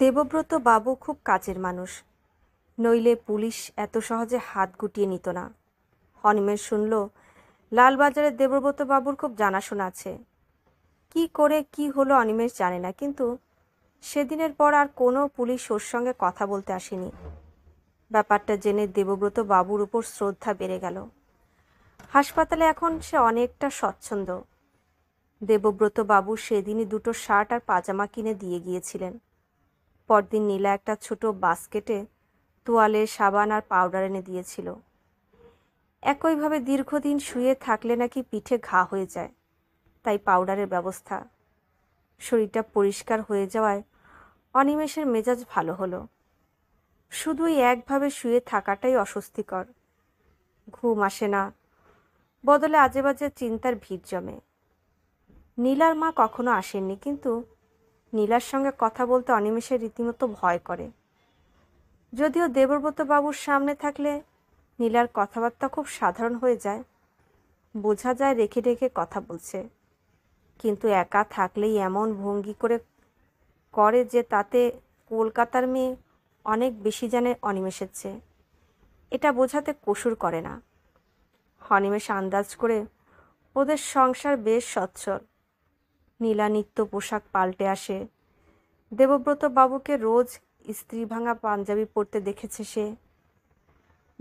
দেবব্রত বাবু খুব কাজের মানুষ নইলে পুলিশ এত সহজে হাত গুটিয়ে নিত না অনিমেষ শুনল লালবাজারে দেবব্রত বাবুর খুব জানাশোনা আছে কি করে কি হলো অনিমেষ জানে না কিন্তু সেদিনের পর আর কোনো পুলিশ ওর সঙ্গে কথা বলতে আসেনি ব্যাপারটা জেনে দেবব্রত বাবুর উপর শ্রদ্ধা বেড়ে গেল হাসপাতালে এখন সে অনেকটা স্বচ্ছন্দ দেবব্রত বাবু সেদিনই দুটো শার্ট আর পাজামা কিনে দিয়ে গিয়েছিলেন পরদিন নীলা একটা ছোট বাস্কেটে তোয়ালে সাবান আর পাউডার এনে দিয়েছিল একইভাবে দীর্ঘদিন শুয়ে থাকলে নাকি পিঠে ঘা হয়ে যায় তাই পাউডারের ব্যবস্থা শরীরটা পরিষ্কার হয়ে যাওয়ায় অনিমেষের মেজাজ ভালো হলো শুধুই একভাবে শুয়ে থাকাটাই অস্বস্তিকর ঘুম আসে না বদলে আজেবাজে চিন্তার ভিড় জমে নীলার মা কখনো আসেননি কিন্তু নীলার সঙ্গে কথা বলতে অনিমেষের রীতিমতো ভয় করে যদিও দেবব্রত বাবুর সামনে থাকলে নীলার কথাবার্তা খুব সাধারণ হয়ে যায় বোঝা যায় রেখে রেখে কথা বলছে কিন্তু একা থাকলেই এমন ভঙ্গি করে করে যে তাতে কলকাতার মেয়ে অনেক বেশি জানে অনিমেষের চেয়ে এটা বোঝাতে কসুর করে না অনিমেষ আন্দাজ করে ওদের সংসার বেশ সচ্ছল নীলানিত্য পোশাক পাল্টে আসে দেবব্রত বাবুকে রোজ স্ত্রী ভাঙা পাঞ্জাবি পরতে দেখেছে সে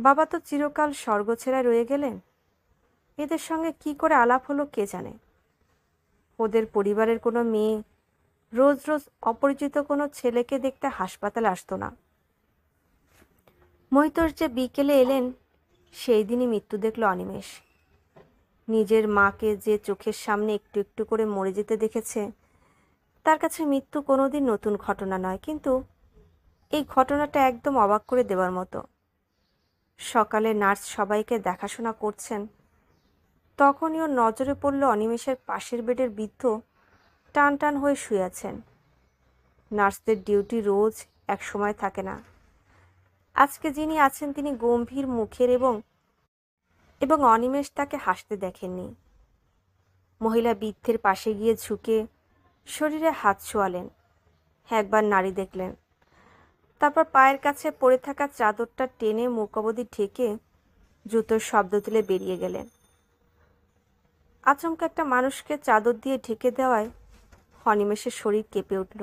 বাবা তো চিরকাল স্বর্গছেড়ায় রয়ে গেলেন এদের সঙ্গে কি করে আলাপ হলো কে জানে ওদের পরিবারের কোনো মেয়ে রোজ রোজ অপরিচিত কোনো ছেলেকে দেখতে হাসপাতাল আসতো না মহিতর যে বিকেলে এলেন সেই দিনই মৃত্যু দেখল অনিমেষ নিজের মাকে যে চোখের সামনে একটু একটু করে মরে যেতে দেখেছে তার কাছে মৃত্যু কোনোদিন নতুন ঘটনা নয় কিন্তু এই ঘটনাটা একদম অবাক করে দেওয়ার মতো সকালে নার্স সবাইকে দেখাশোনা করছেন তখনই ওর নজরে পড়ল অনিমেষের পাশের বেডের বৃদ্ধ টান টান হয়ে শুয়ে আছেন নার্সদের ডিউটি রোজ এক সময় থাকে না আজকে যিনি আছেন তিনি গম্ভীর মুখের এবং এবং অনিমেষ তাকে হাসতে দেখেননি মহিলা বৃদ্ধের পাশে গিয়ে ঝুঁকে শরীরে হাত ছোঁয়ালেন একবার নাড়ি দেখলেন তারপর পায়ের কাছে পড়ে থাকা চাদরটা টেনে মুখ ঢেকে জুতোর শব্দ তুলে বেরিয়ে গেলেন আচমকা একটা মানুষকে চাদর দিয়ে ঢেকে দেওয়ায় অনিমেষের শরীর কেঁপে উঠল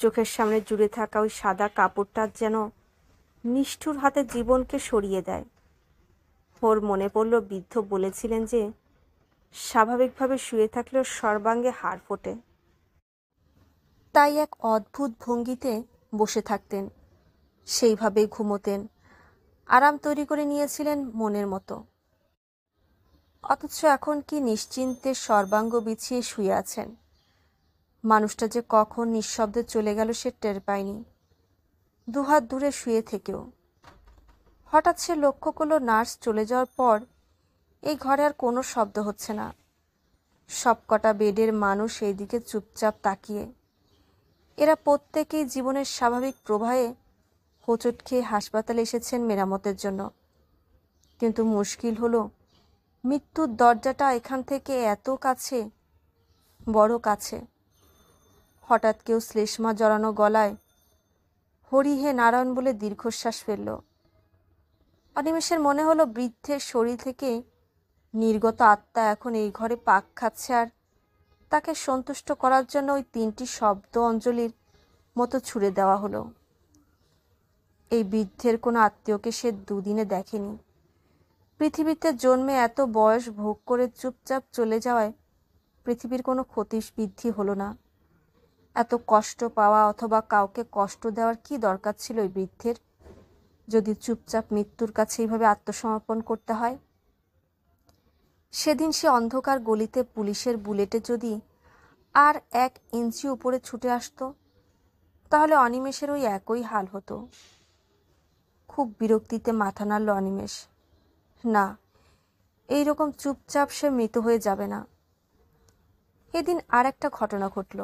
চোখের সামনে জুড়ে থাকা ওই সাদা কাপড়টার যেন নিষ্ঠুর হাতে জীবনকে সরিয়ে দেয় ওর মনে পড়ল বৃদ্ধ বলেছিলেন যে স্বাভাবিকভাবে শুয়ে থাকলেও সর্বাঙ্গে হাড় ফোটে তাই এক অদ্ভুত ভঙ্গিতে বসে থাকতেন সেইভাবেই ঘুমোতেন আরাম তৈরি করে নিয়েছিলেন মনের মতো অথচ এখন কি নিশ্চিন্তে সর্বাঙ্গ বিছিয়ে শুয়ে আছেন মানুষটা যে কখন নিঃশব্দে চলে গেল সে টের পায়নি দুহাত দূরে শুয়ে থেকেও হঠাৎ সে লক্ষ্য করলো নার্স চলে যাওয়ার পর এই ঘরে আর কোনো শব্দ হচ্ছে না সবকটা বেডের মানুষ এই দিকে চুপচাপ তাকিয়ে এরা প্রত্যেকেই জীবনের স্বাভাবিক প্রবাহে হোঁচট খেয়ে হাসপাতালে এসেছেন মেরামতের জন্য কিন্তু মুশকিল হলো মৃত্যুর দরজাটা এখান থেকে এত কাছে বড় কাছে হঠাৎ কেউ শ্লেষ্মা জড়ানো গলায় হরি হে নারায়ণ বলে দীর্ঘশ্বাস ফেললো অনিমেষের মনে হলো বৃদ্ধের শরীর থেকে নির্গত আত্মা এখন এই ঘরে পাক খাচ্ছে আর তাকে সন্তুষ্ট করার জন্য ওই তিনটি শব্দ অঞ্জলির মতো ছুড়ে দেওয়া হলো এই বৃদ্ধের কোনো আত্মীয়কে সে দুদিনে দেখেনি পৃথিবীতে জন্মে এত বয়স ভোগ করে চুপচাপ চলে যাওয়ায় পৃথিবীর কোনো ক্ষতি বৃদ্ধি হলো না এত কষ্ট পাওয়া অথবা কাউকে কষ্ট দেওয়ার কি দরকার ছিল ওই বৃদ্ধের যদি চুপচাপ মৃত্যুর কাছে এইভাবে আত্মসমর্পণ করতে হয় সেদিন সে অন্ধকার গলিতে পুলিশের বুলেটে যদি আর এক ইঞ্চি উপরে ছুটে আসতো তাহলে অনিমেষের ওই একই হাল হতো খুব বিরক্তিতে মাথা নাড়ল অনিমেষ না এই রকম চুপচাপ সে মৃত হয়ে যাবে না এদিন আর একটা ঘটনা ঘটল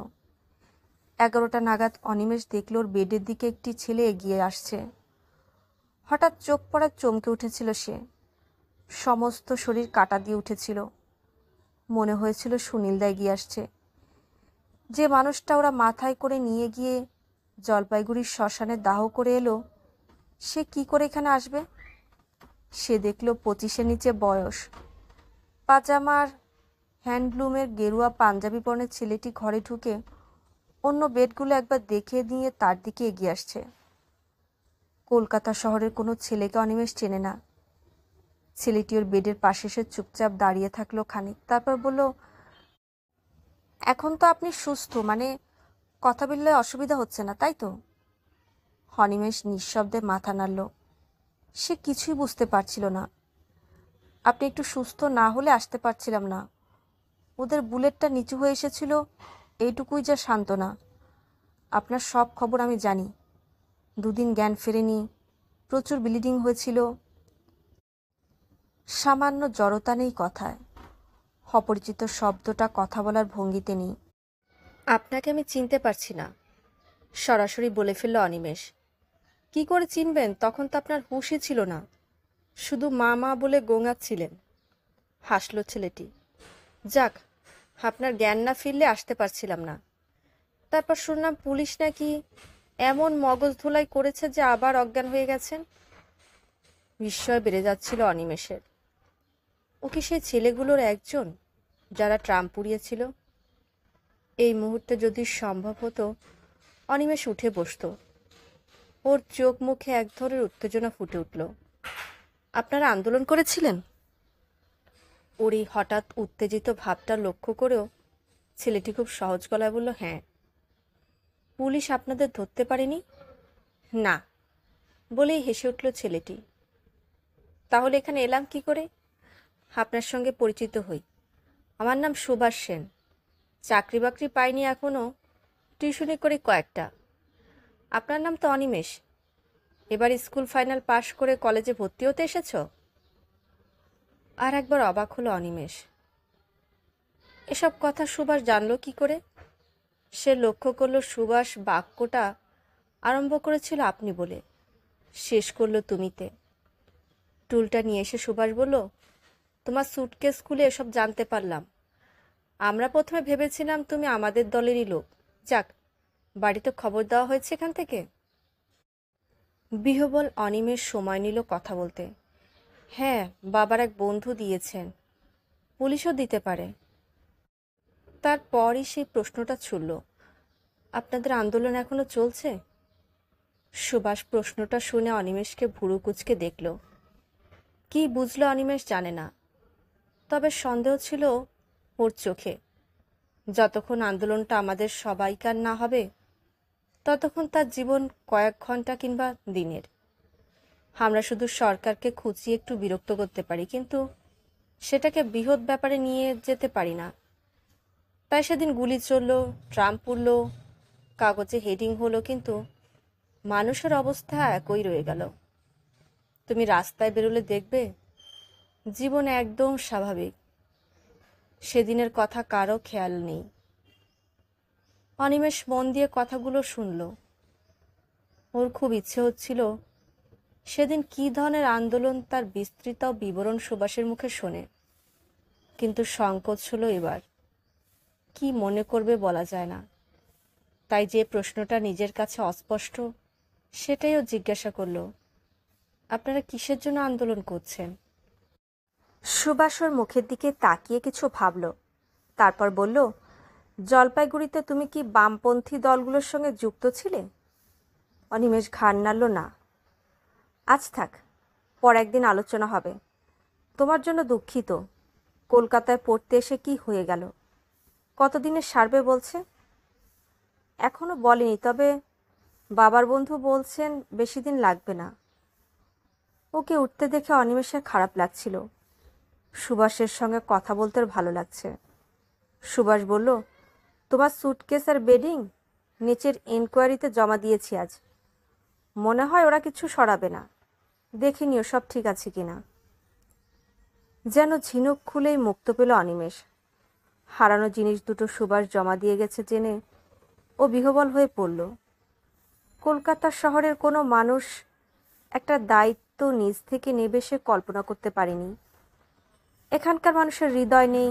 এগারোটা নাগাদ অনিমেষ দেখল ওর বেডের দিকে একটি ছেলে এগিয়ে আসছে হঠাৎ চোখ পড়া চমকে উঠেছিল সে সমস্ত শরীর কাটা দিয়ে উঠেছিল মনে হয়েছিল দা এগিয়ে আসছে যে মানুষটা ওরা মাথায় করে নিয়ে গিয়ে জলপাইগুড়ির শ্মশানে দাহ করে এলো সে কি করে এখানে আসবে সে দেখল পঁচিশের নিচে বয়স পাজামার হ্যান্ডলুমের গেরুয়া পাঞ্জাবি পরনের ছেলেটি ঘরে ঢুকে অন্য বেডগুলো একবার দেখে নিয়ে তার দিকে এগিয়ে আসছে কলকাতা শহরের কোনো ছেলেকে অনিমেষ চেনে না ছেলেটি ওর বেডের পাশে এসে চুপচাপ দাঁড়িয়ে থাকলো খানিক তারপর বলল এখন তো আপনি সুস্থ মানে কথা বললে অসুবিধা হচ্ছে না তাই তো অনিমেষ নিঃশব্দে মাথা নাড়ল সে কিছুই বুঝতে পারছিল না আপনি একটু সুস্থ না হলে আসতে পারছিলাম না ওদের বুলেটটা নিচু হয়ে এসেছিল এইটুকুই যা সান্ত্বনা আপনার সব খবর আমি জানি দুদিন জ্ঞান ফেরেনি প্রচুর ব্লিডিং হয়েছিল সামান্য জড়তা নেই কথায় অপরিচিত শব্দটা কথা বলার ভঙ্গিতে নেই আপনাকে আমি চিনতে পারছি না সরাসরি বলে ফেলল অনিমেষ কি করে চিনবেন তখন তো আপনার হুঁশই ছিল না শুধু মা মা বলে গোঙাচ্ছিলেন হাসল ছেলেটি যাক আপনার জ্ঞান না ফিরলে আসতে পারছিলাম না তারপর শুনলাম পুলিশ নাকি এমন মগজ ধুলাই করেছে যে আবার অজ্ঞান হয়ে গেছেন বিস্ময় বেড়ে যাচ্ছিল অনিমেষের ও কি সেই ছেলেগুলোর একজন যারা ট্রাম পুড়িয়েছিল এই মুহূর্তে যদি সম্ভব হতো অনিমেষ উঠে বসত ওর চোখ মুখে এক ধরনের উত্তেজনা ফুটে উঠল আপনারা আন্দোলন করেছিলেন ওর এই হঠাৎ উত্তেজিত ভাবটা লক্ষ্য করেও ছেলেটি খুব সহজ গলায় বলল হ্যাঁ পুলিশ আপনাদের ধরতে পারেনি না বলেই হেসে উঠল ছেলেটি তাহলে এখানে এলাম কি করে আপনার সঙ্গে পরিচিত হই আমার নাম সুভাষ সেন চাকরি বাকরি পাইনি এখনও টিউশনি করে কয়েকটা আপনার নাম তো অনিমেষ এবার স্কুল ফাইনাল পাশ করে কলেজে ভর্তি হতে এসেছ আর একবার অবাক হলো অনিমেষ এসব কথা সুভাষ জানলো কি করে সে লক্ষ্য করল সুভাষ বাক্যটা আরম্ভ করেছিল আপনি বলে শেষ করলো তুমিতে টুলটা নিয়ে এসে সুভাষ বলল তোমার সুটকেস খুলে এসব জানতে পারলাম আমরা প্রথমে ভেবেছিলাম তুমি আমাদের দলেরই লোক যাক বাড়িতে খবর দেওয়া হয়েছে এখান থেকে বিহবল অনিমের সময় নিল কথা বলতে হ্যাঁ বাবার এক বন্ধু দিয়েছেন পুলিশও দিতে পারে তারপরই সেই প্রশ্নটা ছুড়ল আপনাদের আন্দোলন এখনও চলছে সুভাষ প্রশ্নটা শুনে অনিমেষকে ভুরু কুচকে দেখল কি বুঝল অনিমেষ জানে না তবে সন্দেহ ছিল ওর চোখে যতক্ষণ আন্দোলনটা আমাদের সবাইকার না হবে ততক্ষণ তার জীবন কয়েক ঘন্টা কিংবা দিনের আমরা শুধু সরকারকে খুঁচিয়ে একটু বিরক্ত করতে পারি কিন্তু সেটাকে বৃহৎ ব্যাপারে নিয়ে যেতে পারি না তাই সেদিন গুলি চলল ট্রাম্প পুরল কাগজে হেডিং হলো কিন্তু মানুষের অবস্থা একই রয়ে গেল তুমি রাস্তায় বেরোলে দেখবে জীবন একদম স্বাভাবিক সেদিনের কথা কারো খেয়াল নেই অনিমেষ মন দিয়ে কথাগুলো শুনল ওর খুব ইচ্ছে হচ্ছিল সেদিন কি ধরনের আন্দোলন তার বিস্তৃত বিবরণ সুবাসের মুখে শোনে কিন্তু সংকোচ ছিল এবার কি মনে করবে বলা যায় না তাই যে প্রশ্নটা নিজের কাছে অস্পষ্ট সেটাইও জিজ্ঞাসা করল আপনারা কিসের জন্য আন্দোলন করছেন সুবাসর মুখের দিকে তাকিয়ে কিছু ভাবল তারপর বলল জলপাইগুড়িতে তুমি কি বামপন্থী দলগুলোর সঙ্গে যুক্ত ছিলে অনিমেষ ঘাড় নাড়ল না আজ থাক পর একদিন আলোচনা হবে তোমার জন্য দুঃখিত কলকাতায় পড়তে এসে কি হয়ে গেল কতদিনে সারবে বলছে এখনও বলেনি তবে বাবার বন্ধু বলছেন বেশি দিন লাগবে না ওকে উঠতে দেখে অনিমেষের খারাপ লাগছিল সুভাষের সঙ্গে কথা বলতে ভালো লাগছে সুভাষ বলল তোমার সুটকেস আর বেডিং নিচের ইনকোয়ারিতে জমা দিয়েছি আজ মনে হয় ওরা কিছু সরাবে না দেখে নিও সব ঠিক আছে কিনা যেন ঝিনুক খুলেই মুক্ত পেল অনিমেষ হারানো জিনিস দুটো সুবাস জমা দিয়ে গেছে জেনে ও বিহবল হয়ে পড়ল কলকাতা শহরের কোনো মানুষ একটা দায়িত্ব নিজ থেকে নেবে সে কল্পনা করতে পারেনি এখানকার মানুষের হৃদয় নেই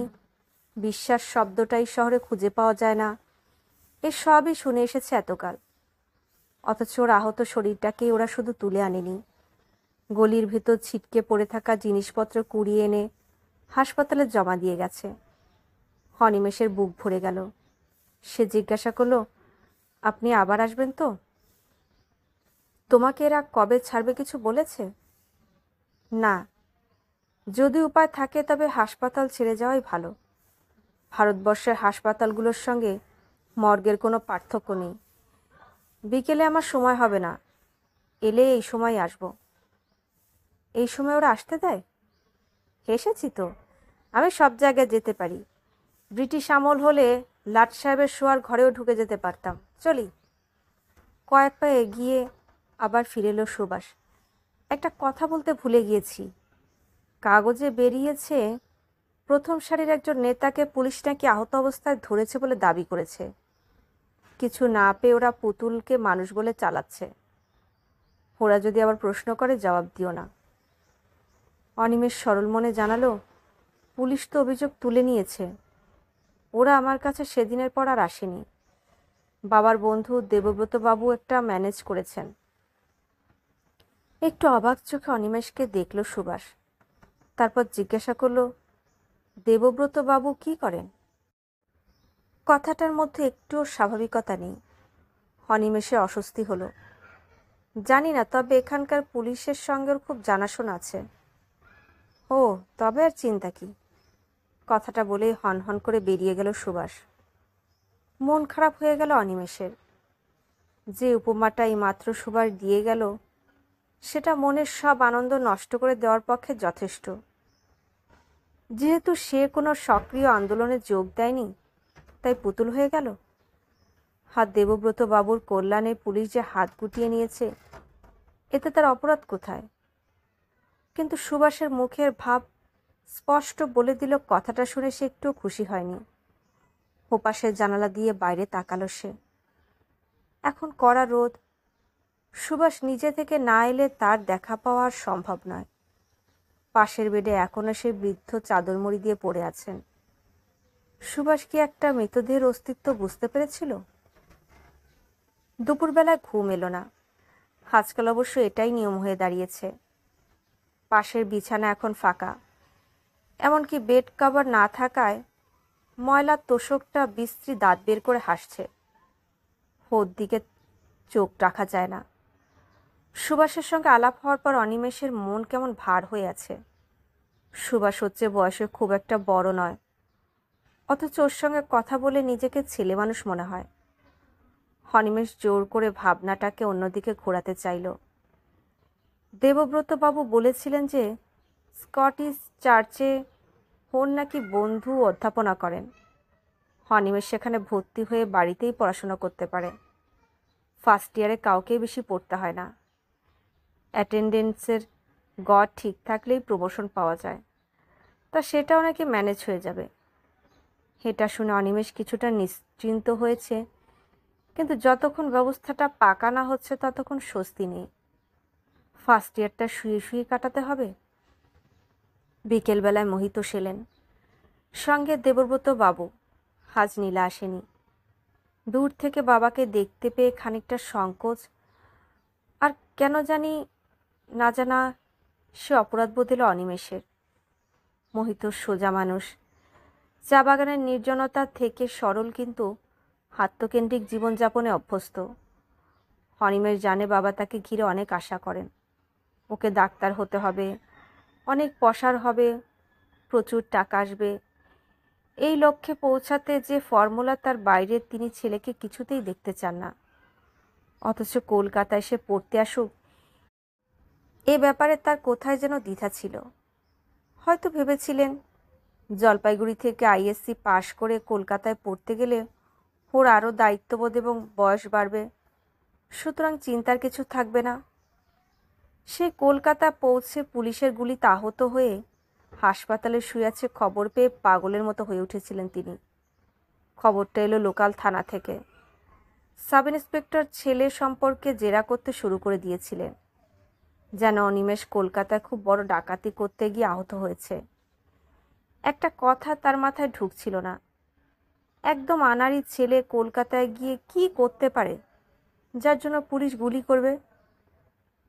বিশ্বাস শব্দটাই শহরে খুঁজে পাওয়া যায় না এ সবই শুনে এসেছে এতকাল অথচ ওর আহত শরীরটাকে ওরা শুধু তুলে আনেনি গলির ভেতর ছিটকে পড়ে থাকা জিনিসপত্র কুড়িয়ে এনে হাসপাতালে জমা দিয়ে গেছে হনিমেষের বুক ভরে গেল সে জিজ্ঞাসা করলো আপনি আবার আসবেন তো তোমাকে এরা কবে ছাড়বে কিছু বলেছে না যদি উপায় থাকে তবে হাসপাতাল ছেড়ে যাওয়াই ভালো ভারতবর্ষের হাসপাতালগুলোর সঙ্গে মর্গের কোনো পার্থক্য নেই বিকেলে আমার সময় হবে না এলে এই সময় আসব এই সময় ওরা আসতে দেয় এসেছি তো আমি সব জায়গায় যেতে পারি ব্রিটিশ আমল হলে লাট সাহেবের শোয়ার ঘরেও ঢুকে যেতে পারতাম চলি কয়েক পা এগিয়ে আবার ফিরেলো সুবাস একটা কথা বলতে ভুলে গিয়েছি কাগজে বেরিয়েছে প্রথম সারির একজন নেতাকে পুলিশ নাকি আহত অবস্থায় ধরেছে বলে দাবি করেছে কিছু না পেয়ে ওরা পুতুলকে মানুষ বলে চালাচ্ছে ওরা যদি আবার প্রশ্ন করে জবাব দিও না অনিমেষ সরল মনে জানালো পুলিশ তো অভিযোগ তুলে নিয়েছে ওরা আমার কাছে সেদিনের পর আর আসেনি বাবার বন্ধু দেবব্রতবাবু একটা ম্যানেজ করেছেন একটু অবাক চোখে অনিমেষকে দেখল সুভাষ তারপর জিজ্ঞাসা করল দেবব্রতবাবু কি করেন কথাটার মধ্যে একটুও স্বাভাবিকতা নেই অনিমেষে অস্বস্তি হলো জানি না তবে এখানকার পুলিশের সঙ্গে খুব জানাশোনা আছে ও তবে আর চিন্তা কী কথাটা বলেই হন করে বেরিয়ে গেল সুভাষ মন খারাপ হয়ে গেল অনিমেষের যে উপমাটা এই মাত্র সুভাষ দিয়ে গেল সেটা মনের সব আনন্দ নষ্ট করে দেওয়ার পক্ষে যথেষ্ট যেহেতু সে কোনো সক্রিয় আন্দোলনে যোগ দেয়নি তাই পুতুল হয়ে গেল হাত দেবব্রত বাবুর কল্যাণে পুলিশ যে হাত গুটিয়ে নিয়েছে এতে তার অপরাধ কোথায় কিন্তু সুভাষের মুখের ভাব স্পষ্ট বলে দিল কথাটা শুনে সে একটু খুশি হয়নি ওপাশের জানালা দিয়ে বাইরে তাকালো সে এখন কড়া রোদ সুভাষ নিজে থেকে না এলে তার দেখা পাওয়া সম্ভব নয় পাশের বেডে এখনও সে বৃদ্ধ চাদর মুড়ি দিয়ে পড়ে আছেন সুভাষ কি একটা মৃতদেহের অস্তিত্ব বুঝতে পেরেছিল দুপুরবেলায় ঘুম এলো না আজকাল অবশ্য এটাই নিয়ম হয়ে দাঁড়িয়েছে পাশের বিছানা এখন ফাঁকা এমনকি বেড কাভার না থাকায় ময়লার তোষকটা বিশ্রী দাঁত বের করে হাসছে হোর দিকে চোখ রাখা যায় না সুভাষের সঙ্গে আলাপ হওয়ার পর অনিমেষের মন কেমন ভার হয়ে আছে সুভাষ হচ্ছে বয়সে খুব একটা বড় নয় অথচ ওর সঙ্গে কথা বলে নিজেকে ছেলে মানুষ মনে হয় অনিমেষ জোর করে ভাবনাটাকে অন্যদিকে ঘোরাতে চাইল দেবব্রতবাবু বলেছিলেন যে স্কটিশ চার্চে হন নাকি বন্ধু অধ্যাপনা করেন অনিমেষ সেখানে ভর্তি হয়ে বাড়িতেই পড়াশোনা করতে পারে ফার্স্ট ইয়ারে কাউকেই বেশি পড়তে হয় না অ্যাটেন্ডেন্সের গড় ঠিক থাকলেই প্রমোশন পাওয়া যায় তা সেটাও নাকি ম্যানেজ হয়ে যাবে এটা শুনে অনিমেষ কিছুটা নিশ্চিন্ত হয়েছে কিন্তু যতক্ষণ ব্যবস্থাটা পাকা না হচ্ছে ততক্ষণ স্বস্তি নেই ফার্স্ট ইয়ারটা শুয়ে শুয়ে কাটাতে হবে বিকেলবেলায় মোহিত সেলেন সঙ্গে দেবব্রত বাবু হাজ নীলা আসেনি দূর থেকে বাবাকে দেখতে পেয়ে খানিকটা সংকোচ আর কেন জানি না জানা সে অপরাধ বোধেল অনিমেষের মোহিত সোজা মানুষ চা বাগানের নির্জনতা থেকে সরল কিন্তু আত্মকেন্দ্রিক জীবনযাপনে অভ্যস্ত অনিমেষ জানে বাবা তাকে ঘিরে অনেক আশা করেন ওকে ডাক্তার হতে হবে অনেক পসার হবে প্রচুর টাকা আসবে এই লক্ষ্যে পৌঁছাতে যে ফর্মুলা তার বাইরে তিনি ছেলেকে কিছুতেই দেখতে চান না অথচ কলকাতায় সে পড়তে আসুক এ ব্যাপারে তার কোথায় যেন দ্বিধা ছিল হয়তো ভেবেছিলেন জলপাইগুড়ি থেকে আইএসসি পাশ করে কলকাতায় পড়তে গেলে ওর আরও দায়িত্ববোধ এবং বয়স বাড়বে সুতরাং চিন্তার কিছু থাকবে না সে কলকাতা পৌঁছে পুলিশের গুলিতে আহত হয়ে হাসপাতালে শুয়ে আছে খবর পেয়ে পাগলের মতো হয়ে উঠেছিলেন তিনি খবরটা এলো লোকাল থানা থেকে সাব ইন্সপেক্টর ছেলে সম্পর্কে জেরা করতে শুরু করে দিয়েছিলেন যেন অনিমেষ কলকাতায় খুব বড় ডাকাতি করতে গিয়ে আহত হয়েছে একটা কথা তার মাথায় ঢুকছিল না একদম আনারি ছেলে কলকাতায় গিয়ে কি করতে পারে যার জন্য পুলিশ গুলি করবে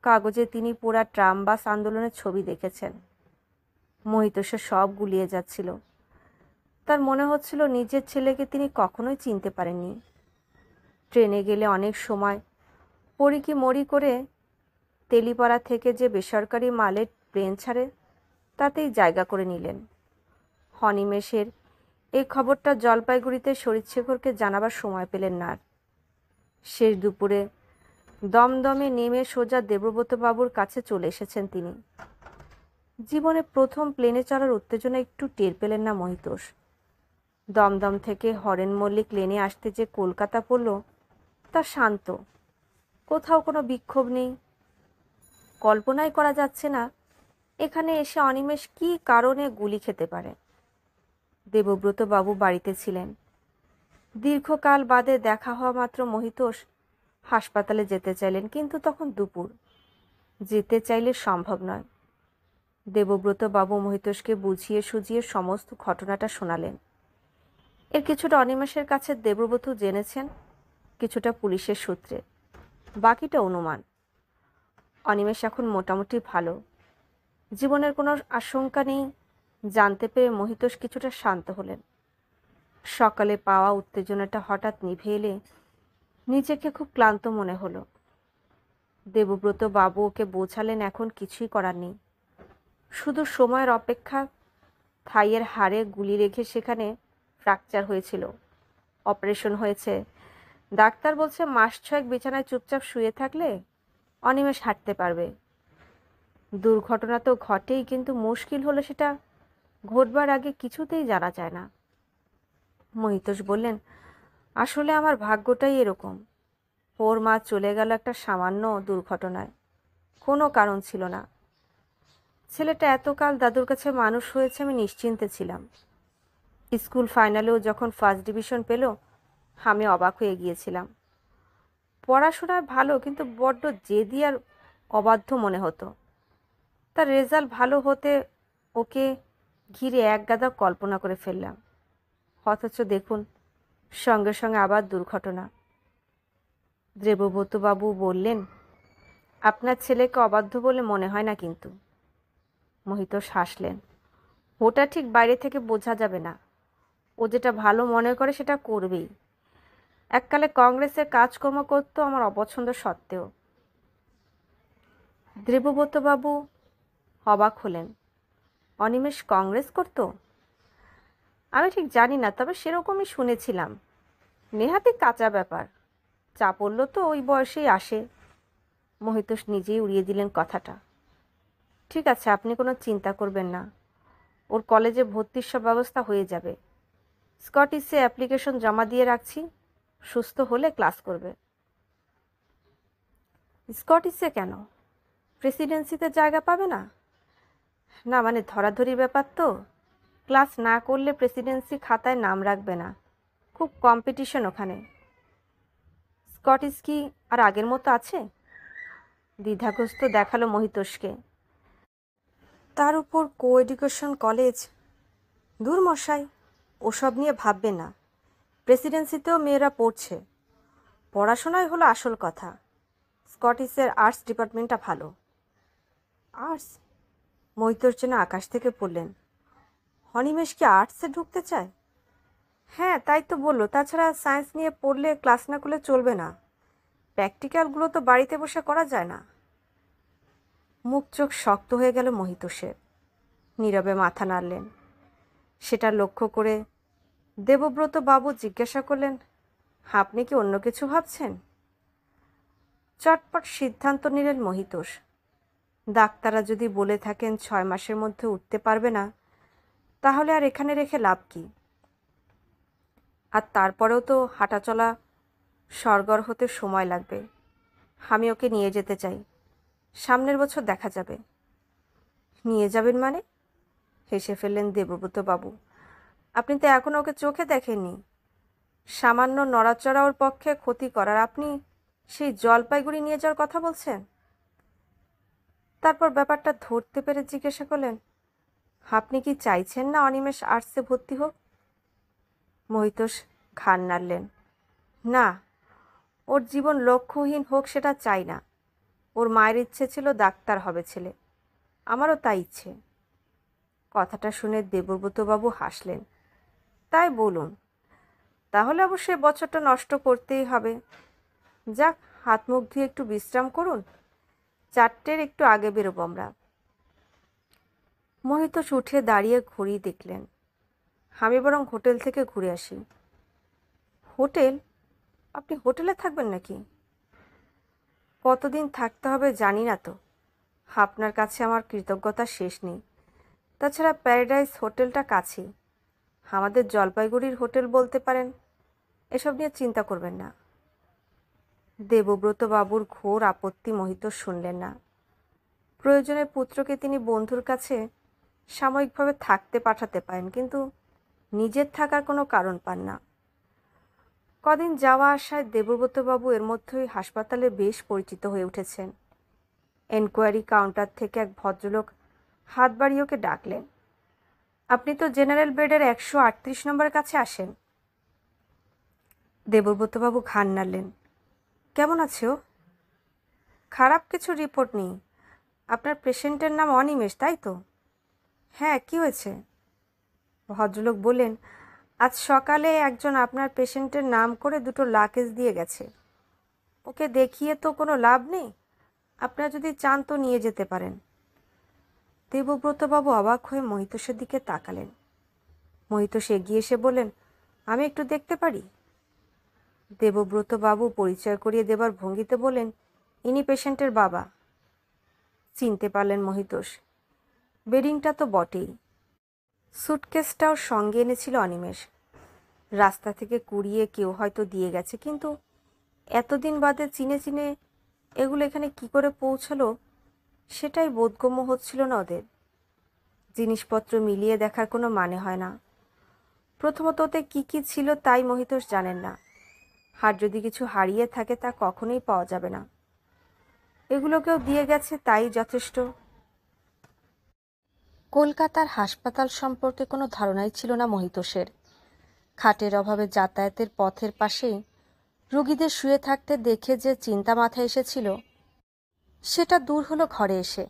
কাগজে তিনি পোড়া ট্রাম বাস আন্দোলনের ছবি দেখেছেন মোহিত সে সব গুলিয়ে যাচ্ছিল তার মনে হচ্ছিল নিজের ছেলেকে তিনি কখনোই চিনতে পারেননি ট্রেনে গেলে অনেক সময় পড়ি কি মরি করে তেলিপাড়া থেকে যে বেসরকারি মালের প্লেন ছাড়ে তাতেই জায়গা করে নিলেন হনিমেষের এই খবরটা জলপাইগুড়িতে শরীরশেখরকে জানাবার সময় পেলেন না শেষ দুপুরে দমদমে নেমে সোজা দেবব্রতবাবুর কাছে চলে এসেছেন তিনি জীবনে প্রথম প্লেনে চড়ার উত্তেজনা একটু টের পেলেন না মহিতোষ দমদম থেকে হরেন মল্লিক প্লেনে আসতে যে কলকাতা পড়ল তা শান্ত কোথাও কোনো বিক্ষোভ নেই কল্পনাই করা যাচ্ছে না এখানে এসে অনিমেষ কি কারণে গুলি খেতে পারে দেবব্রত বাবু বাড়িতে ছিলেন দীর্ঘকাল বাদে দেখা হওয়া মাত্র মহিতোষ হাসপাতালে যেতে চাইলেন কিন্তু তখন দুপুর যেতে চাইলে সম্ভব নয় দেবব্রত বাবু মহিতোষকে বুঝিয়ে সুজিয়ে সমস্ত ঘটনাটা শোনালেন এর কিছুটা অনিমেষের কাছে দেবব্রত জেনেছেন কিছুটা পুলিশের সূত্রে বাকিটা অনুমান অনিমেষ এখন মোটামুটি ভালো জীবনের কোনো আশঙ্কা নেই জানতে পেরে মহিতোষ কিছুটা শান্ত হলেন সকালে পাওয়া উত্তেজনাটা হঠাৎ নিভে এলে নিজেকে খুব ক্লান্ত মনে হলো দেবব্রত বাবু ওকে বোঝালেন এখন কিছুই করার নেই শুধু সময়ের অপেক্ষা থাইয়ের হাড়ে গুলি রেখে সেখানে ফ্র্যাকচার হয়েছিল অপারেশন হয়েছে ডাক্তার বলছে মাস ছয়েক বিছানায় চুপচাপ শুয়ে থাকলে অনিমেষ হাঁটতে পারবে দুর্ঘটনা তো ঘটেই কিন্তু মুশকিল হলো সেটা ঘটবার আগে কিছুতেই জানা যায় না মহিতোষ বললেন আসলে আমার ভাগ্যটাই এরকম ওর মা চলে গেল একটা সামান্য দুর্ঘটনায় কোনো কারণ ছিল না ছেলেটা এতকাল দাদুর কাছে মানুষ হয়েছে আমি নিশ্চিন্তে ছিলাম স্কুল ফাইনালেও যখন ফার্স্ট ডিভিশন পেল আমি অবাক হয়ে গিয়েছিলাম পড়াশোনায় ভালো কিন্তু বড্ড জেদি আর অবাধ্য মনে হতো তার রেজাল্ট ভালো হতে ওকে ঘিরে এক গাদা কল্পনা করে ফেললাম অথচ দেখুন সঙ্গে সঙ্গে আবার দুর্ঘটনা দেবব্রতবাবু বললেন আপনার ছেলেকে অবাধ্য বলে মনে হয় না কিন্তু মোহিত শাসলেন ওটা ঠিক বাইরে থেকে বোঝা যাবে না ও যেটা ভালো মনে করে সেটা করবেই এককালে কংগ্রেসের কাজকর্ম করতো আমার অপছন্দ সত্ত্বেও দেবব্রতবাবু অবাক হলেন অনিমেষ কংগ্রেস করতো আমি ঠিক জানি না তবে সেরকমই শুনেছিলাম নেহাতি কাঁচা ব্যাপার চা পড়ল তো ওই বয়সেই আসে মহিতোষ নিজেই উড়িয়ে দিলেন কথাটা ঠিক আছে আপনি কোনো চিন্তা করবেন না ওর কলেজে ভর্তির সব ব্যবস্থা হয়ে যাবে স্কটিশে অ্যাপ্লিকেশন জমা দিয়ে রাখছি সুস্থ হলে ক্লাস করবে স্কটিশে কেন প্রেসিডেন্সিতে জায়গা পাবে না না মানে ধরাধরির ব্যাপার তো ক্লাস না করলে প্রেসিডেন্সি খাতায় নাম রাখবে না খুব কম্পিটিশন ওখানে স্কটিশ কি আর আগের মতো আছে দ্বিধাগ্রস্ত দেখালো মহিতোষকে তার উপর কো এডুকেশন কলেজ দূর মশাই ওসব নিয়ে ভাববে না প্রেসিডেন্সিতেও মেয়েরা পড়ছে পড়াশোনাই হলো আসল কথা স্কটিশের আর্টস ডিপার্টমেন্টটা ভালো আর্টস মহিতোষ যেন আকাশ থেকে পড়লেন অনিমেষ কি আর্টসে ঢুকতে চায় হ্যাঁ তাই তো বললো তাছাড়া সায়েন্স নিয়ে পড়লে ক্লাস না করলে চলবে না প্র্যাকটিক্যালগুলো তো বাড়িতে বসে করা যায় না মুখ চোখ শক্ত হয়ে গেল মহিতোষের নীরবে মাথা নাড়লেন সেটা লক্ষ্য করে দেবব্রত বাবু জিজ্ঞাসা করলেন আপনি কি অন্য কিছু ভাবছেন চটপট সিদ্ধান্ত নিলেন মহিতোষ ডাক্তাররা যদি বলে থাকেন ছয় মাসের মধ্যে উঠতে পারবে না তাহলে আর এখানে রেখে লাভ কি আর তারপরেও তো হাঁটাচলা সরগর হতে সময় লাগবে আমি ওকে নিয়ে যেতে চাই সামনের বছর দেখা যাবে নিয়ে যাবেন মানে হেসে ফেললেন দেবব্রত বাবু আপনি তো এখন ওকে চোখে দেখেননি সামান্য নড়াচড়া ওর পক্ষে ক্ষতি করার আপনি সেই জলপাইগুড়ি নিয়ে যাওয়ার কথা বলছেন তারপর ব্যাপারটা ধরতে পেরে জিজ্ঞাসা করলেন আপনি কি চাইছেন না অনিমেষ আর্টসে ভর্তি হোক মহিতোষ খান নাড়লেন না ওর জীবন লক্ষ্যহীন হোক সেটা চাই না ওর মায়ের ইচ্ছে ছিল ডাক্তার হবে ছেলে আমারও তাই ইচ্ছে কথাটা শুনে দেবব্রতবাবু হাসলেন তাই বলুন তাহলে অবশ্যই বছরটা নষ্ট করতেই হবে যাক হাত মুখ ধুয়ে একটু বিশ্রাম করুন চারটের একটু আগে বেরোব আমরা মোহিত উঠে দাঁড়িয়ে ঘুরিয়ে দেখলেন আমি বরং হোটেল থেকে ঘুরে আসি হোটেল আপনি হোটেলে থাকবেন নাকি কতদিন থাকতে হবে জানি না তো আপনার কাছে আমার কৃতজ্ঞতা শেষ নেই তাছাড়া প্যারাডাইস হোটেলটা কাছেই আমাদের জলপাইগুড়ির হোটেল বলতে পারেন এসব নিয়ে চিন্তা করবেন না দেবব্রতবাবুর ঘোর আপত্তি মোহিত শুনলেন না প্রয়োজনে পুত্রকে তিনি বন্ধুর কাছে সাময়িকভাবে থাকতে পাঠাতে পারেন কিন্তু নিজের থাকার কোনো কারণ পান না কদিন যাওয়া আসায় দেবব্রতবাবু এর মধ্যেই হাসপাতালে বেশ পরিচিত হয়ে উঠেছেন এনকোয়ারি কাউন্টার থেকে এক ভদ্রলোক হাত বাড়িয়েকে ওকে ডাকলেন আপনি তো জেনারেল বেডের একশো আটত্রিশ নম্বরের কাছে আসেন দেবব্রতবাবু ঘান নাড়লেন কেমন আছে ও খারাপ কিছু রিপোর্ট নেই আপনার পেশেন্টের নাম অনিমেষ তাই তো হ্যাঁ কি হয়েছে ভদ্রলোক বললেন আজ সকালে একজন আপনার পেশেন্টের নাম করে দুটো লাকেজ দিয়ে গেছে ওকে দেখিয়ে তো কোনো লাভ নেই আপনারা যদি চান তো নিয়ে যেতে পারেন দেবব্রতবাবু অবাক হয়ে মহিতোষের দিকে তাকালেন মহিতোষ এগিয়ে এসে বললেন আমি একটু দেখতে পারি দেবব্রতবাবু পরিচয় করিয়ে দেবার ভঙ্গিতে বলেন ইনি পেশেন্টের বাবা চিনতে পারলেন মহিতোষ বেডিংটা তো বটেই সুটকেসটাও সঙ্গে এনেছিল অনিমেষ রাস্তা থেকে কুড়িয়ে কেউ হয়তো দিয়ে গেছে কিন্তু এতদিন বাদে চিনে চিনে এগুলো এখানে কি করে পৌঁছালো সেটাই বোধগম্য হচ্ছিল না ওদের জিনিসপত্র মিলিয়ে দেখার কোনো মানে হয় না প্রথমত ওতে কী কী ছিল তাই মহিতোষ জানেন না আর যদি কিছু হারিয়ে থাকে তা কখনোই পাওয়া যাবে না এগুলো কেউ দিয়ে গেছে তাই যথেষ্ট কলকাতার হাসপাতাল সম্পর্কে কোনো ধারণাই ছিল না মহিতোষের খাটের অভাবে যাতায়াতের পথের পাশে রুগীদের শুয়ে থাকতে দেখে যে চিন্তা মাথায় এসেছিল সেটা দূর হলো ঘরে এসে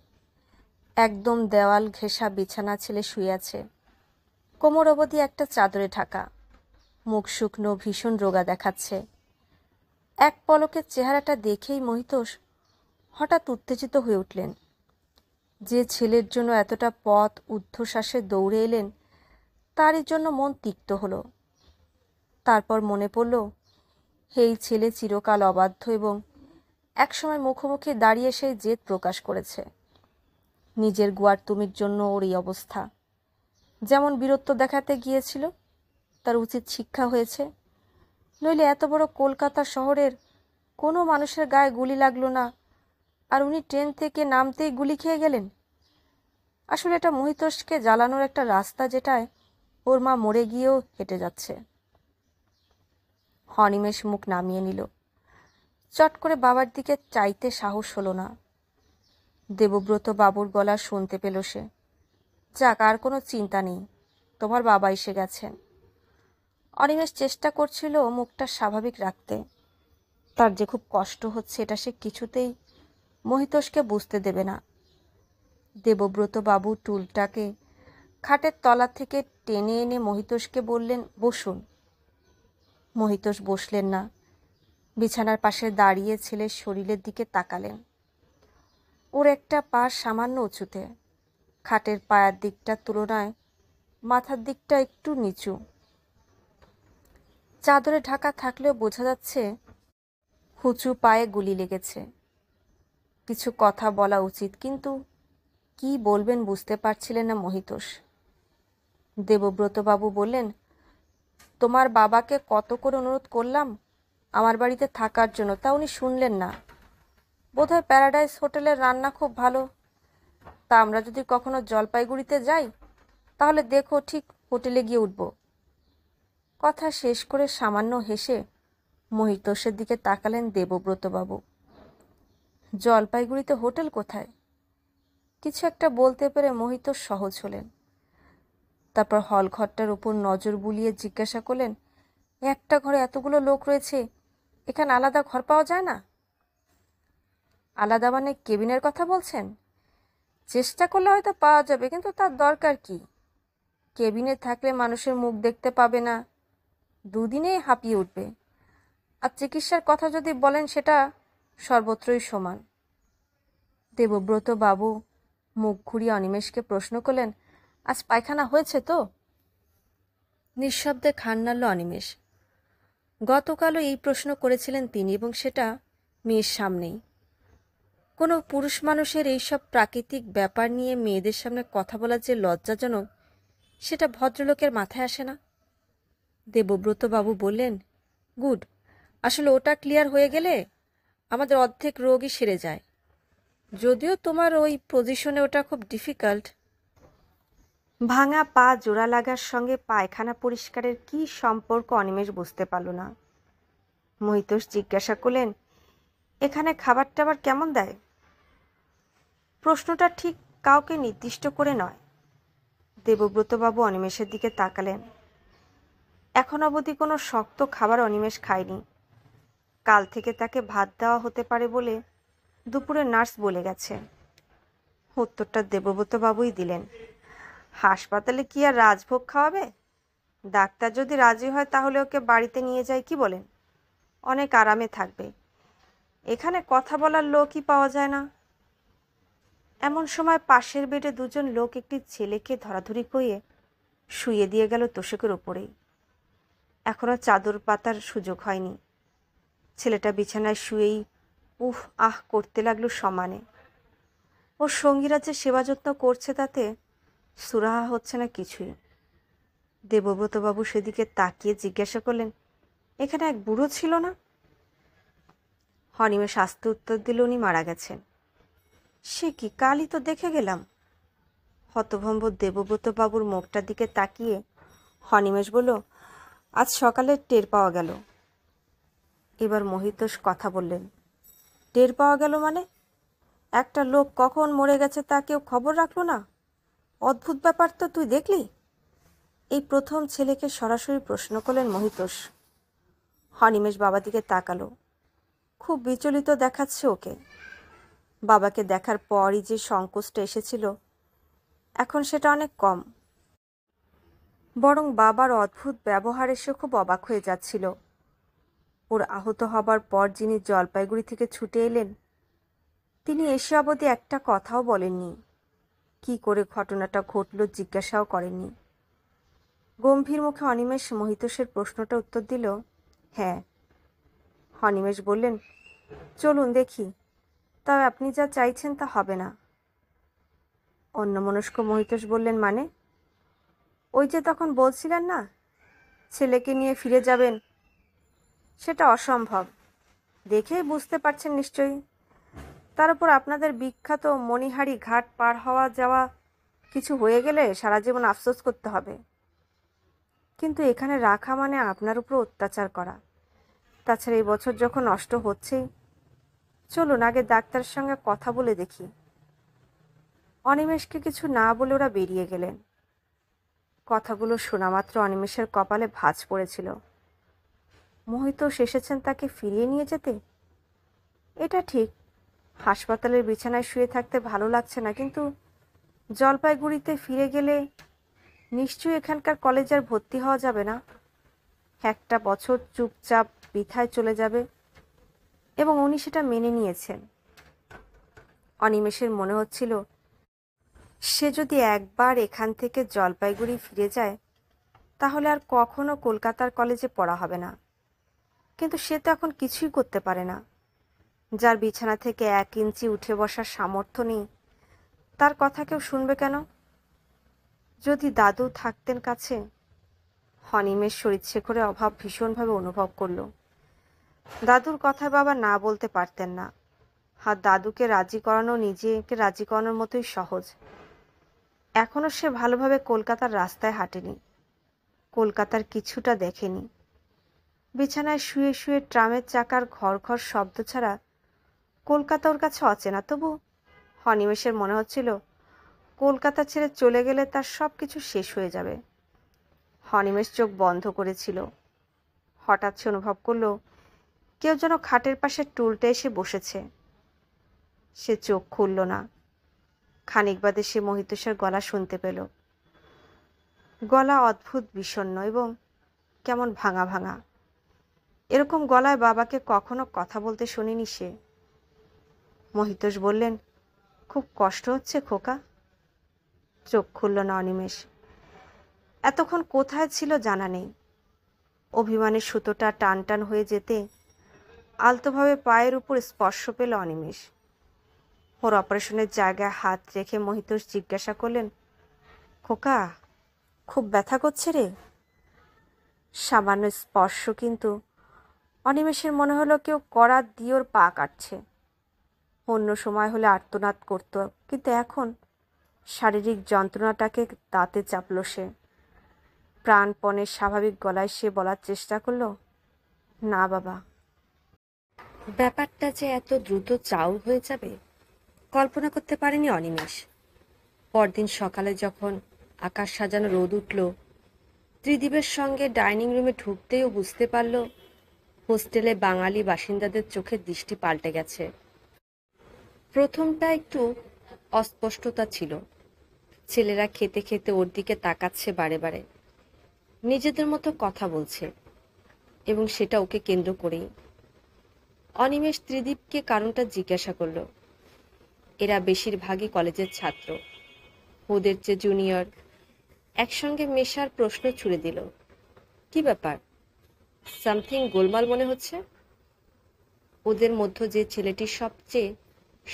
একদম দেওয়াল ঘেঁষা বিছানা ছেলে শুয়ে আছে কোমর অবধি একটা চাদরে ঢাকা মুখ শুকনো ভীষণ রোগা দেখাচ্ছে এক পলকের চেহারাটা দেখেই মহিতোষ হঠাৎ উত্তেজিত হয়ে উঠলেন যে ছেলের জন্য এতটা পথ ঊর্ধ্বশ্বাসে দৌড়ে এলেন তারই জন্য মন তিক্ত হলো তারপর মনে পড়ল সেই ছেলে চিরকাল অবাধ্য এবং একসময় মুখোমুখি দাঁড়িয়ে সেই জেদ প্রকাশ করেছে নিজের গুয়ার তুমির জন্য ওর এই অবস্থা যেমন বীরত্ব দেখাতে গিয়েছিল তার উচিত শিক্ষা হয়েছে নইলে এত বড় কলকাতা শহরের কোনো মানুষের গায়ে গুলি লাগলো না আর উনি ট্রেন থেকে নামতেই গুলি খেয়ে গেলেন আসলে এটা মহিতোষকে জ্বালানোর একটা রাস্তা যেটায় ওর মা মরে গিয়েও হেঁটে যাচ্ছে অনিমেষ মুখ নামিয়ে নিল চট করে বাবার দিকে চাইতে সাহস হলো না দেবব্রত বাবুর গলা শুনতে পেল সে যাক আর কোনো চিন্তা নেই তোমার বাবা এসে গেছেন অনিমেষ চেষ্টা করছিল মুখটা স্বাভাবিক রাখতে তার যে খুব কষ্ট হচ্ছে এটা সে কিছুতেই মহিতোষকে বুঝতে দেবে না দেবব্রতবাবু টুলটাকে খাটের তলা থেকে টেনে এনে মহিতোষকে বললেন বসুন মহিতোষ বসলেন না বিছানার পাশে দাঁড়িয়ে ছেলের শরীরের দিকে তাকালেন ওর একটা পা সামান্য উঁচুতে খাটের পায়ের দিকটার তুলনায় মাথার দিকটা একটু নিচু চাদরে ঢাকা থাকলেও বোঝা যাচ্ছে হুঁচু পায়ে গুলি লেগেছে কিছু কথা বলা উচিত কিন্তু কি বলবেন বুঝতে পারছিলেন না মহিতোষ দেবব্রতবাবু বললেন তোমার বাবাকে কত করে অনুরোধ করলাম আমার বাড়িতে থাকার জন্য তা উনি শুনলেন না বোধহয় প্যারাডাইস হোটেলের রান্না খুব ভালো তা আমরা যদি কখনো জলপাইগুড়িতে যাই তাহলে দেখো ঠিক হোটেলে গিয়ে উঠব কথা শেষ করে সামান্য হেসে মহিতোষের দিকে তাকালেন দেবব্রতবাবু জলপাইগুড়িতে হোটেল কোথায় কিছু একটা বলতে পেরে মোহিত সহজ হলেন তারপর হল ঘরটার উপর নজর বুলিয়ে জিজ্ঞাসা করলেন একটা ঘরে এতগুলো লোক রয়েছে এখানে আলাদা ঘর পাওয়া যায় না আলাদা মানে কেবিনের কথা বলছেন চেষ্টা করলে হয়তো পাওয়া যাবে কিন্তু তার দরকার কি কেবিনে থাকলে মানুষের মুখ দেখতে পাবে না দুদিনেই হাঁপিয়ে উঠবে আর চিকিৎসার কথা যদি বলেন সেটা সর্বত্রই সমান দেবব্রত বাবু মুখ ঘুরিয়ে অনিমেষকে প্রশ্ন করলেন আজ পায়খানা হয়েছে তো নিঃশব্দে খান নাড়ল অনিমেষ গতকালও এই প্রশ্ন করেছিলেন তিনি এবং সেটা মেয়ের সামনেই কোনো পুরুষ মানুষের এইসব প্রাকৃতিক ব্যাপার নিয়ে মেয়েদের সামনে কথা বলার যে লজ্জাজনক সেটা ভদ্রলোকের মাথায় আসে না দেবব্রতবাবু বললেন গুড আসলে ওটা ক্লিয়ার হয়ে গেলে আমাদের অর্ধেক রোগই সেরে যায় যদিও তোমার ওই পজিশনে ওটা খুব ডিফিকাল্ট ভাঙা পা জোড়া লাগার সঙ্গে পায়খানা পরিষ্কারের কি সম্পর্ক অনিমেষ বুঝতে পারল না মহিতোষ জিজ্ঞাসা করলেন এখানে খাবার টাবার কেমন দেয় প্রশ্নটা ঠিক কাউকে নির্দিষ্ট করে নয় দেবব্রতবাবু অনিমেষের দিকে তাকালেন এখন অবধি কোনো শক্ত খাবার অনিমেষ খায়নি কাল থেকে তাকে ভাত দেওয়া হতে পারে বলে দুপুরে নার্স বলে গেছে উত্তরটা দেবব্রত বাবুই দিলেন হাসপাতালে কি আর রাজভোগ খাওয়াবে ডাক্তার যদি রাজি হয় তাহলে ওকে বাড়িতে নিয়ে যায় কি বলেন অনেক আরামে থাকবে এখানে কথা বলার লোকই পাওয়া যায় না এমন সময় পাশের বেডে দুজন লোক একটি ছেলেকে ধরাধরি করিয়ে শুয়ে দিয়ে গেল তোষকের ওপরেই এখনও চাদর পাতার সুযোগ হয়নি ছেলেটা বিছানায় শুয়েই উফ আহ করতে লাগলো সমানে ওর সঙ্গীরা যে সেবা যত্ন করছে তাতে সুরাহা হচ্ছে না কিছুই দেবব্রতবাবু সেদিকে তাকিয়ে জিজ্ঞাসা করলেন এখানে এক বুড়ো ছিল না হনিমে শাস্তি উত্তর দিল উনি মারা গেছেন সে কি কালই তো দেখে গেলাম হতভম্ব দেবব্রতবাবুর মুখটার দিকে তাকিয়ে হনিমেশ বলল আজ সকালে টের পাওয়া গেল এবার মহিতোষ কথা বললেন টের পাওয়া গেল মানে একটা লোক কখন মরে গেছে তা কেউ খবর রাখলো না অদ্ভুত ব্যাপার তো তুই দেখলি এই প্রথম ছেলেকে সরাসরি প্রশ্ন করলেন মহিতোষ হনিমেশ বাবা দিকে তাকালো খুব বিচলিত দেখাচ্ছে ওকে বাবাকে দেখার পরই যে সংকোচটা এসেছিল এখন সেটা অনেক কম বরং বাবার অদ্ভুত ব্যবহারে সে খুব অবাক হয়ে যাচ্ছিল ওর আহত হবার পর যিনি জলপাইগুড়ি থেকে ছুটে এলেন তিনি এসে অবধি একটা কথাও বলেননি কি করে ঘটনাটা ঘটল জিজ্ঞাসাও করেননি গম্ভীর মুখে অনিমেষ মহিতোষের প্রশ্নটা উত্তর দিল হ্যাঁ অনিমেষ বললেন চলুন দেখি তবে আপনি যা চাইছেন তা হবে না অন্যমনস্ক মহিতোষ বললেন মানে ওই যে তখন বলছিলেন না ছেলেকে নিয়ে ফিরে যাবেন সেটা অসম্ভব দেখেই বুঝতে পারছেন নিশ্চয়ই তার উপর আপনাদের বিখ্যাত মণিহারি ঘাট পার হওয়া যাওয়া কিছু হয়ে গেলে সারা জীবন আফসোস করতে হবে কিন্তু এখানে রাখা মানে আপনার উপর অত্যাচার করা তাছাড়া এই বছর যখন নষ্ট হচ্ছেই চলুন আগে ডাক্তারের সঙ্গে কথা বলে দেখি অনিমেষকে কিছু না বলে ওরা বেরিয়ে গেলেন কথাগুলো শোনা মাত্র অনিমেষের কপালে ভাঁজ পড়েছিল মোহিত এসেছেন তাকে ফিরিয়ে নিয়ে যেতে এটা ঠিক হাসপাতালের বিছানায় শুয়ে থাকতে ভালো লাগছে না কিন্তু জলপাইগুড়িতে ফিরে গেলে নিশ্চয়ই এখানকার কলেজে আর ভর্তি হওয়া যাবে না একটা বছর চুপচাপ বৃথায় চলে যাবে এবং উনি সেটা মেনে নিয়েছেন অনিমেষের মনে হচ্ছিল সে যদি একবার এখান থেকে জলপাইগুড়ি ফিরে যায় তাহলে আর কখনো কলকাতার কলেজে পড়া হবে না কিন্তু সে তো এখন কিছুই করতে পারে না যার বিছানা থেকে এক ইঞ্চি উঠে বসার সামর্থ্য নেই তার কথা কেউ শুনবে কেন যদি দাদু থাকতেন কাছে হনিমের শরীরশেখরে অভাব ভীষণভাবে অনুভব করল দাদুর কথা বাবা না বলতে পারতেন না আর দাদুকে রাজি করানো নিজেকে রাজি করানোর মতোই সহজ এখনও সে ভালোভাবে কলকাতার রাস্তায় হাঁটেনি কলকাতার কিছুটা দেখেনি বিছানায় শুয়ে শুয়ে ট্রামের চাকার ঘর ঘর শব্দ ছাড়া কলকাতা ওর কাছে অচেনা তবু হনিমেষের মনে হচ্ছিল কলকাতা ছেড়ে চলে গেলে তার সব কিছু শেষ হয়ে যাবে হনিমেষ চোখ বন্ধ করেছিল হঠাৎ সে অনুভব করলো কেউ যেন খাটের পাশে টুলটে এসে বসেছে সে চোখ খুলল না খানিক বাদে সে মহিতোষের গলা শুনতে পেল গলা অদ্ভুত বিষণ্ন এবং কেমন ভাঙা ভাঙা এরকম গলায় বাবাকে কখনো কথা বলতে শুনিনি সে মহিতোষ বললেন খুব কষ্ট হচ্ছে খোকা চোখ খুলল না অনিমেষ এতক্ষণ কোথায় ছিল জানা নেই অভিমানের সুতোটা টান টান হয়ে যেতে আলতোভাবে পায়ের উপর স্পর্শ পেল অনিমেষ ওর অপারেশনের জায়গায় হাত রেখে মহিতোষ জিজ্ঞাসা করলেন খোকা খুব ব্যথা করছে রে সামান্য স্পর্শ কিন্তু অনিমেষের মনে হলো কেউ করার দিয়েওর পা কাটছে অন্য সময় হলে আর্তনাদ করত কিন্তু এখন শারীরিক যন্ত্রণাটাকে দাঁতে চাপল সে প্রাণপণের স্বাভাবিক গলায় সে বলার চেষ্টা করলো না বাবা ব্যাপারটা যে এত দ্রুত চাউ হয়ে যাবে কল্পনা করতে পারেনি অনিমেষ পরদিন সকালে যখন আকাশ সাজানো রোদ উঠল ত্রিদীপের সঙ্গে ডাইনিং রুমে ঢুকতেও বুঝতে পারল হোস্টেলে বাঙালি বাসিন্দাদের চোখের দৃষ্টি পাল্টে গেছে প্রথমটা একটু অস্পষ্টতা ছিল ছেলেরা খেতে খেতে ওর দিকে তাকাচ্ছে বারে বারে নিজেদের মতো কথা বলছে এবং সেটা ওকে কেন্দ্র করেই অনিমেষ ত্রিদীপকে কারণটা জিজ্ঞাসা করল এরা বেশিরভাগই কলেজের ছাত্র ওদের যে জুনিয়র একসঙ্গে মেশার প্রশ্ন ছুড়ে দিল কি ব্যাপার সামথিং গোলমাল মনে হচ্ছে ওদের মধ্যে যে ছেলেটি সবচেয়ে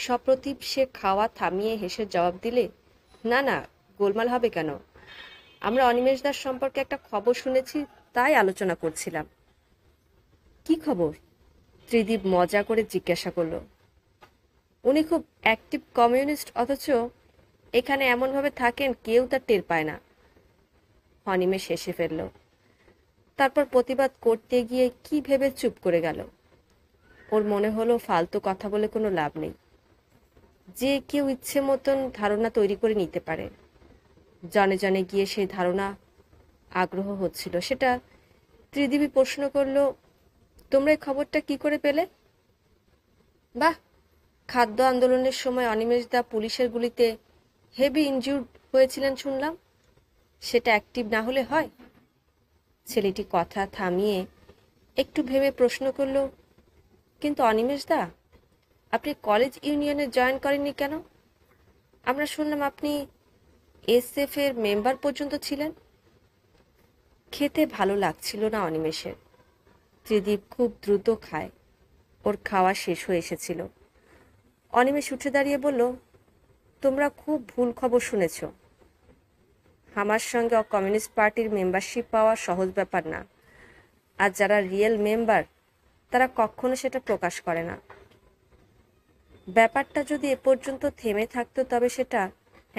সপ্রতিপ সে খাওয়া থামিয়ে হেসে জবাব দিলে না না গোলমাল হবে কেন আমরা অনিমেষ দাস সম্পর্কে একটা খবর শুনেছি তাই আলোচনা করছিলাম কি খবর ত্রিদীপ মজা করে জিজ্ঞাসা করলো উনি খুব অ্যাক্টিভ কমিউনিস্ট অথচ এখানে এমনভাবে থাকেন কেউ তার টের পায় না অনিমেষ হেসে ফেললো তারপর প্রতিবাদ করতে গিয়ে কি ভেবে চুপ করে গেল ওর মনে হলো ফালতু কথা বলে কোনো লাভ নেই যে কেউ ইচ্ছে মতন ধারণা তৈরি করে নিতে পারে জনে জনে গিয়ে সেই ধারণা আগ্রহ হচ্ছিল সেটা ত্রিদেবী প্রশ্ন করল তোমরা এই খবরটা কি করে পেলে বাহ খাদ্য আন্দোলনের সময় অনিমেষ দা পুলিশের গুলিতে হেভি ইনজিউর্ড হয়েছিলেন শুনলাম সেটা অ্যাক্টিভ না হলে হয় ছেলেটি কথা থামিয়ে একটু ভেবে প্রশ্ন করল কিন্তু অনিমেষ দা আপনি কলেজ ইউনিয়নে জয়েন করেননি কেন আমরা শুনলাম আপনি এসএফ এর মেম্বার পর্যন্ত ছিলেন খেতে ভালো লাগছিল না অনিমেষের ত্রিদীপ খুব দ্রুত খায় ওর খাওয়া শেষ হয়ে এসেছিল অনিমেষ উঠে দাঁড়িয়ে বলল তোমরা খুব ভুল খবর শুনেছো হামার সঙ্গে কমিউনিস্ট পার্টির মেম্বারশিপ পাওয়া সহজ ব্যাপার না আর যারা রিয়েল মেম্বার তারা কখনো সেটা প্রকাশ করে না ব্যাপারটা যদি এ পর্যন্ত থেমে থাকতো তবে সেটা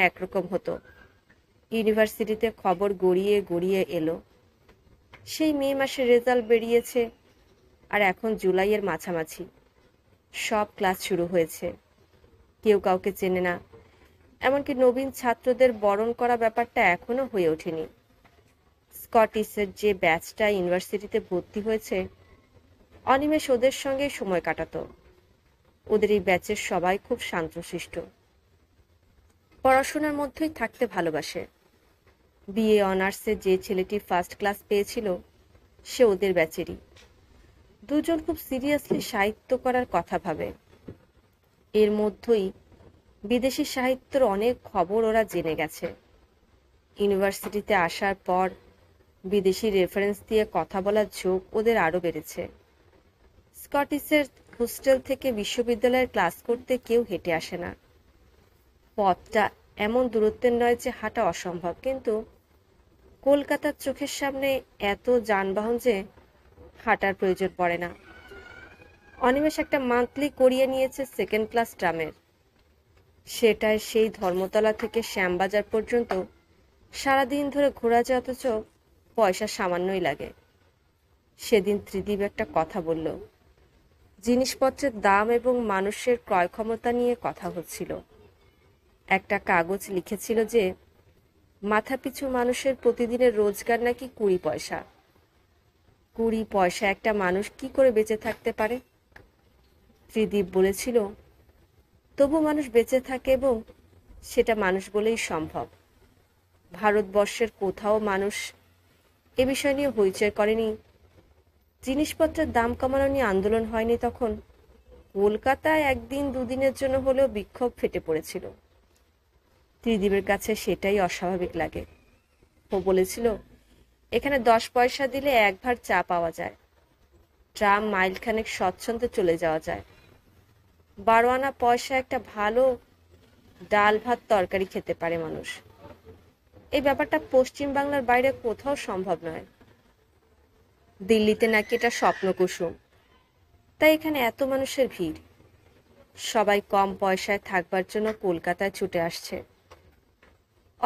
একরকম হতো ইউনিভার্সিটিতে খবর গড়িয়ে গড়িয়ে এলো সেই মে মাসের রেজাল্ট বেরিয়েছে আর এখন জুলাইয়ের মাঝামাঝি সব ক্লাস শুরু হয়েছে কেউ কাউকে চেনে না এমনকি নবীন ছাত্রদের বরণ করা ব্যাপারটা এখনও হয়ে ওঠেনি স্কটিশের যে ব্যাচটা ইউনিভার্সিটিতে ভর্তি হয়েছে অনিমেষ ওদের সঙ্গে সময় কাটাতো ওদের এই ব্যাচের সবাই খুব শান্তশিষ্ট পড়াশোনার মধ্যেই থাকতে ভালোবাসে বিএ অনার্সে যে ছেলেটি ফার্স্ট ক্লাস পেয়েছিল সে ওদের ব্যাচেরই দুজন খুব সিরিয়াসলি সাহিত্য করার কথা ভাবে এর মধ্যেই বিদেশি সাহিত্যর অনেক খবর ওরা জেনে গেছে ইউনিভার্সিটিতে আসার পর বিদেশি রেফারেন্স দিয়ে কথা বলার ঝোঁক ওদের আরও বেড়েছে স্কটিশের হোস্টেল থেকে বিশ্ববিদ্যালয়ের ক্লাস করতে কেউ হেঁটে আসে না পথটা এমন দূরত্বের নয় যে হাঁটা অসম্ভব কিন্তু কলকাতার চোখের সামনে এত যানবাহন যে হাঁটার প্রয়োজন পড়ে না অনিমেষ একটা মান্থলি করিয়ে নিয়েছে সেকেন্ড ক্লাস ট্রামের সেটায় সেই ধর্মতলা থেকে শ্যামবাজার পর্যন্ত সারাদিন ধরে ঘোরা যায় অথচ পয়সা সামান্যই লাগে সেদিন ত্রিদীপ একটা কথা বলল জিনিসপত্রের দাম এবং মানুষের ক্রয় ক্ষমতা নিয়ে কথা হচ্ছিল একটা কাগজ লিখেছিল যে মাথাপিছু মানুষের প্রতিদিনের রোজগার নাকি কুড়ি পয়সা কুড়ি পয়সা একটা মানুষ কি করে বেঁচে থাকতে পারে ত্রিদীপ বলেছিল তবু মানুষ বেঁচে থাকে এবং সেটা মানুষ বলেই সম্ভব ভারতবর্ষের কোথাও মানুষ এ বিষয় নিয়ে হইচয় করেনি জিনিসপত্রের দাম কমানো নিয়ে আন্দোলন হয়নি তখন কলকাতায় একদিন দুদিনের জন্য হলেও বিক্ষোভ ফেটে পড়েছিল ত্রিদীপের কাছে সেটাই অস্বাভাবিক লাগে ও বলেছিল এখানে দশ পয়সা দিলে একবার চা পাওয়া যায় ট্রাম মাইলখানেক স্বচ্ছন্দে চলে যাওয়া যায় বারো আনা পয়সা একটা ভালো ডাল ভাত তরকারি খেতে পারে মানুষ এই ব্যাপারটা পশ্চিমবাংলার বাইরে কোথাও সম্ভব নয় দিল্লিতে নাকি এটা স্বপ্নকুসুম তাই এখানে এত মানুষের ভিড় সবাই কম পয়সায় থাকবার জন্য কলকাতায় ছুটে আসছে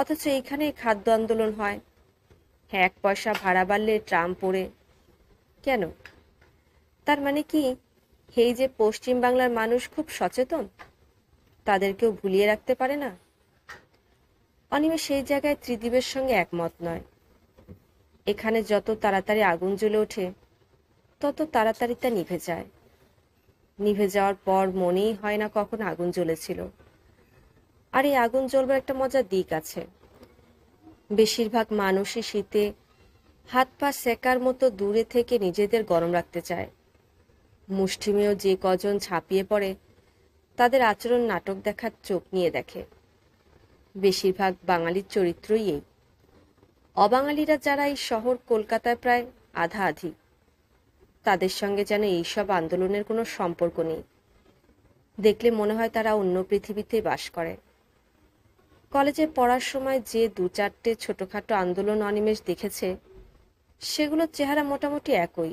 অথচ এইখানে খাদ্য আন্দোলন হয় হ্যাঁ এক পয়সা ভাড়া বাড়লে ট্রাম পড়ে কেন তার মানে কি এই যে পশ্চিম বাংলার মানুষ খুব সচেতন তাদেরকেও ভুলিয়ে রাখতে পারে না অনিমে সেই জায়গায় ত্রিদীপের সঙ্গে একমত নয় এখানে যত তাড়াতাড়ি আগুন জ্বলে ওঠে তত তাড়াতাড়ি তা নিভে যায় নিভে যাওয়ার পর মনেই হয় না কখন আগুন জ্বলেছিল আর এই আগুন জ্বলবার একটা মজার দিক আছে বেশিরভাগ মানুষই শীতে হাত পা সেকার মতো দূরে থেকে নিজেদের গরম রাখতে চায় মুষ্টিমেয় যে কজন ছাপিয়ে পড়ে তাদের আচরণ নাটক দেখার চোখ নিয়ে দেখে বেশিরভাগ বাঙালির চরিত্রই এই অবাঙালিরা যারা এই শহর কলকাতায় প্রায় আধা আধি তাদের সঙ্গে যেন এইসব আন্দোলনের কোনো সম্পর্ক নেই দেখলে মনে হয় তারা অন্য পৃথিবীতে বাস করে কলেজে পড়ার সময় যে দু চারটে ছোটোখাটো আন্দোলন অনিমেষ দেখেছে সেগুলোর চেহারা মোটামুটি একই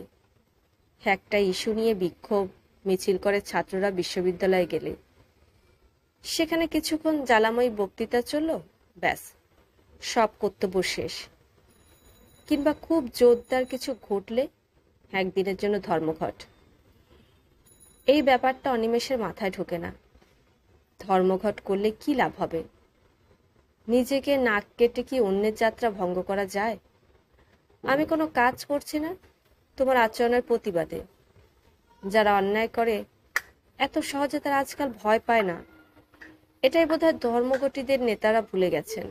একটা ইস্যু নিয়ে বিক্ষোভ মিছিল করে ছাত্ররা বিশ্ববিদ্যালয়ে গেলে সেখানে কিছুক্ষণ জ্বালাময়ী বক্তৃতা চলল ব্যাস সব কর্তব্য শেষ কিংবা খুব জোরদার কিছু ঘটলে একদিনের জন্য ধর্মঘট এই ব্যাপারটা অনিমেষের মাথায় ঢোকে না ধর্মঘট করলে কি লাভ হবে নিজেকে নাক কেটে কি অন্যের যাত্রা ভঙ্গ করা যায় আমি কোনো কাজ করছি না তোমার আচরণের প্রতিবাদে যারা অন্যায় করে এত সহজে তারা আজকাল ভয় পায় না এটাই বোধহয় ধর্মঘটিদের নেতারা ভুলে গেছেন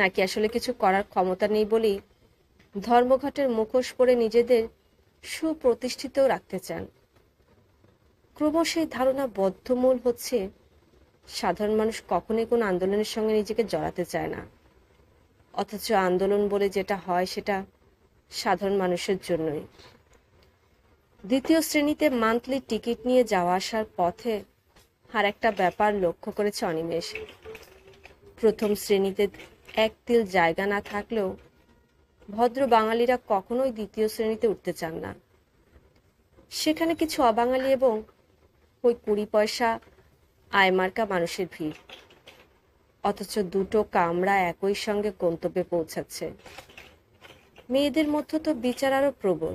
নাকি আসলে কিছু করার ক্ষমতা নেই বলেই ধর্মঘটের মুখোশ পরে নিজেদের সুপ্রতিষ্ঠিত রাখতে চান ক্রমশ এই ধারণা বদ্ধমূল হচ্ছে সাধারণ মানুষ কখনোই কোনো আন্দোলনের সঙ্গে নিজেকে জড়াতে চায় না অথচ আন্দোলন বলে যেটা হয় সেটা সাধারণ মানুষের জন্যই দ্বিতীয় শ্রেণীতে মান্থলি টিকিট নিয়ে যাওয়া আসার পথে আর একটা ব্যাপার লক্ষ্য করেছে অনিমেষ প্রথম শ্রেণীতে এক তিল জায়গা না থাকলেও ভদ্র বাঙালিরা কখনোই দ্বিতীয় শ্রেণীতে উঠতে চান না সেখানে কিছু অবাঙালি এবং ওই কুড়ি পয়সা আয়মার্কা মানুষের ভিড় অথচ দুটো কামরা একই সঙ্গে গন্তব্যে পৌঁছাচ্ছে মেয়েদের মধ্যে তো বিচার আরও প্রবল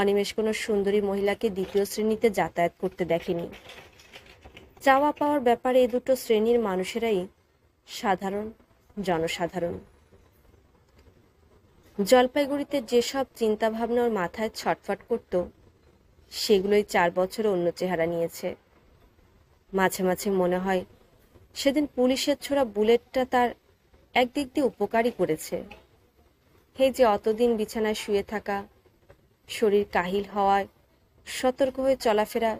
অনিমেষ কোনো সুন্দরী মহিলাকে দ্বিতীয় শ্রেণীতে যাতায়াত করতে দেখেনি চাওয়া পাওয়ার ব্যাপারে এ দুটো শ্রেণীর মানুষেরাই সাধারণ জনসাধারণ জলপাইগুড়িতে যেসব চিন্তাভাবনা ওর মাথায় ছটফট করত সেগুলোই চার বছরে অন্য চেহারা নিয়েছে মাঝে মাঝে মনে হয় সেদিন পুলিশের ছোড়া বুলেটটা তার একদিক দিয়ে উপকারই করেছে হে যে অতদিন বিছানায় শুয়ে থাকা শরীর কাহিল হওয়ায় সতর্ক হয়ে চলাফেরা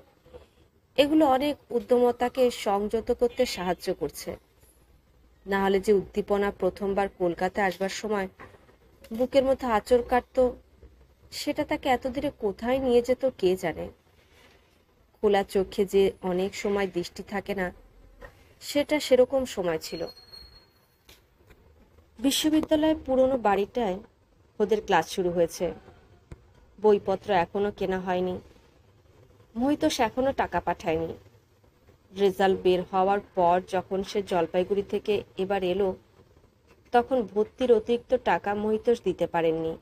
এগুলো অনেক উদ্যমতাকে সংযত করতে সাহায্য করছে না হলে যে উদ্দীপনা প্রথমবার কলকাতায় আসবার সময় বুকের মধ্যে আচর কাটত সেটা তাকে এত দূরে কোথায় নিয়ে যেত কে জানে খোলা চোখে যে অনেক সময় দৃষ্টি থাকে না সেটা সেরকম সময় ছিল বিশ্ববিদ্যালয়ের পুরনো বাড়িটায় ওদের ক্লাস শুরু হয়েছে বইপত্র এখনও কেনা হয়নি মহিতোষ এখনও টাকা পাঠায়নি রেজাল্ট বের হওয়ার পর যখন সে জলপাইগুড়ি থেকে এবার এলো তখন ভর্তির অতিরিক্ত টাকা মহিতোষ দিতে পারেননি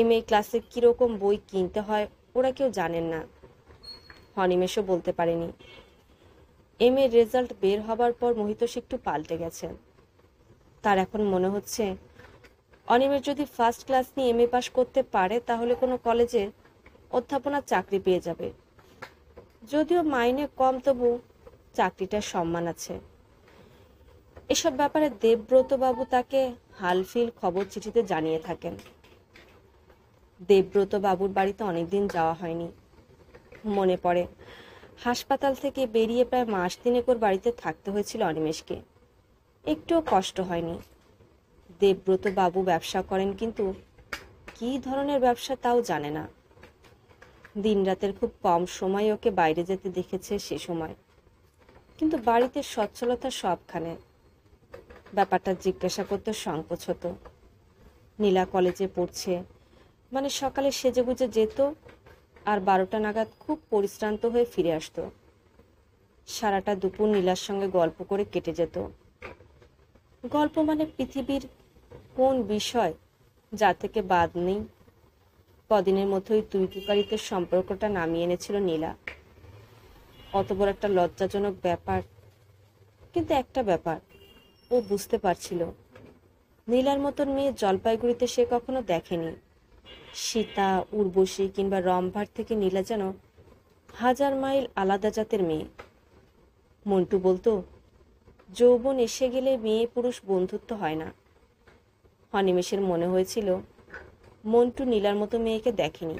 এম এ ক্লাসে কীরকম বই কিনতে হয় ওরা কেউ জানেন না হনিমেষও বলতে পারেনি এম এ রেজাল্ট বের হবার পর মহিতোষ একটু পাল্টে গেছেন তার এখন মনে হচ্ছে অনিমেষ যদি ফার্স্ট ক্লাস নিয়ে এম এ পাশ করতে পারে তাহলে কোনো কলেজে অধ্যাপনার চাকরি পেয়ে যাবে যদিও মাইনে কম তবু চাকরিটার সম্মান আছে এসব ব্যাপারে দেবব্রতবাবু তাকে হালফিল খবর চিঠিতে জানিয়ে থাকেন দেবব্রত বাবুর বাড়িতে অনেকদিন যাওয়া হয়নি মনে পড়ে হাসপাতাল থেকে বেরিয়ে প্রায় মাস দিনে ওর বাড়িতে থাকতে হয়েছিল অনিমেষকে একটুও কষ্ট হয়নি দেবব্রত বাবু ব্যবসা করেন কিন্তু কি ধরনের ব্যবসা তাও জানে না দিনরাতের খুব কম সময় ওকে বাইরে যেতে দেখেছে সে সময় কিন্তু বাড়িতে সচ্ছলতা সবখানে ব্যাপারটা জিজ্ঞাসা করতে সংকোচ হতো নীলা কলেজে পড়ছে মানে সকালে সেজে গুজে যেত আর বারোটা নাগাদ খুব পরিশ্রান্ত হয়ে ফিরে আসতো সারাটা দুপুর নীলার সঙ্গে গল্প করে কেটে যেত গল্প মানে পৃথিবীর কোন বিষয় যা থেকে বাদ নেই কদিনের মধ্যে ওই তুকারিতের সম্পর্কটা নামিয়ে এনেছিল নীলা অত বড় একটা লজ্জাজনক ব্যাপার কিন্তু একটা ব্যাপার ও বুঝতে পারছিল নীলার মতন মেয়ে জলপাইগুড়িতে সে কখনো দেখেনি সীতা উর্বশী কিংবা রম্ভার থেকে নীলা যেন হাজার মাইল আলাদা জাতের মেয়ে মন্টু বলতো যৌবন এসে গেলে মেয়ে পুরুষ বন্ধুত্ব হয় না অনিমেষের মনে হয়েছিল মন্টু নীলার মতো মেয়েকে দেখেনি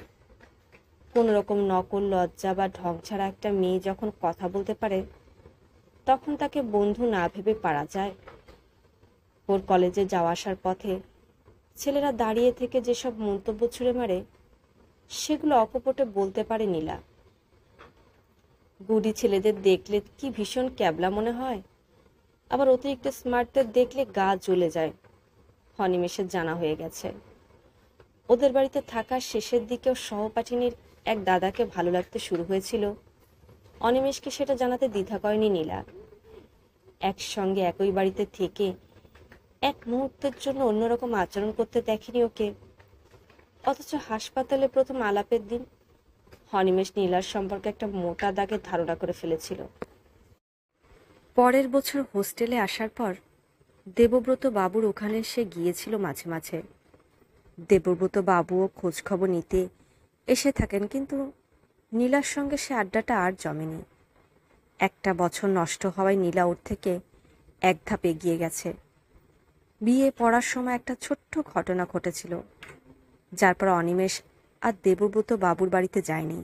কোনো রকম নকল লজ্জা বা ঢং ছাড়া একটা মেয়ে যখন কথা বলতে পারে তখন তাকে বন্ধু না ভেবে পারা যায় ওর কলেজে যাওয়া আসার পথে ছেলেরা দাঁড়িয়ে থেকে যেসব মন্তব্য ছুঁড়ে মারে সেগুলো অপপটে বলতে পারে নীলা বুড়ি ছেলেদের দেখলে কি ভীষণ ক্যাবলা মনে হয় আবার অতিরিক্ত স্মার্টদের দেখলে গা জ্বলে যায় হনিমেষের জানা হয়ে গেছে ওদের বাড়িতে থাকার শেষের দিকেও সহপাঠিনীর এক দাদাকে ভালো লাগতে শুরু হয়েছিল অনিমেষকে সেটা জানাতে দ্বিধা করেনি নীলা একসঙ্গে একই বাড়িতে থেকে এক মুহূর্তের জন্য অন্যরকম আচরণ করতে দেখেনি ওকে অথচ হাসপাতালে প্রথম আলাপের দিন হনিমেষ নীলার সম্পর্কে একটা মোটা দাগের ধারণা করে ফেলেছিল পরের বছর হোস্টেলে আসার পর দেবব্রত বাবুর ওখানে সে গিয়েছিল মাঝে মাঝে দেবব্রত বাবুও খোঁজখবর নিতে এসে থাকেন কিন্তু নীলার সঙ্গে সে আড্ডাটা আর জমেনি একটা বছর নষ্ট হওয়ায় নীলা ওর থেকে এক ধাপ এগিয়ে গেছে বিয়ে পড়ার সময় একটা ছোট্ট ঘটনা ঘটেছিল যার পর অনিমেষ আর দেবব্রত বাবুর বাড়িতে যায়নি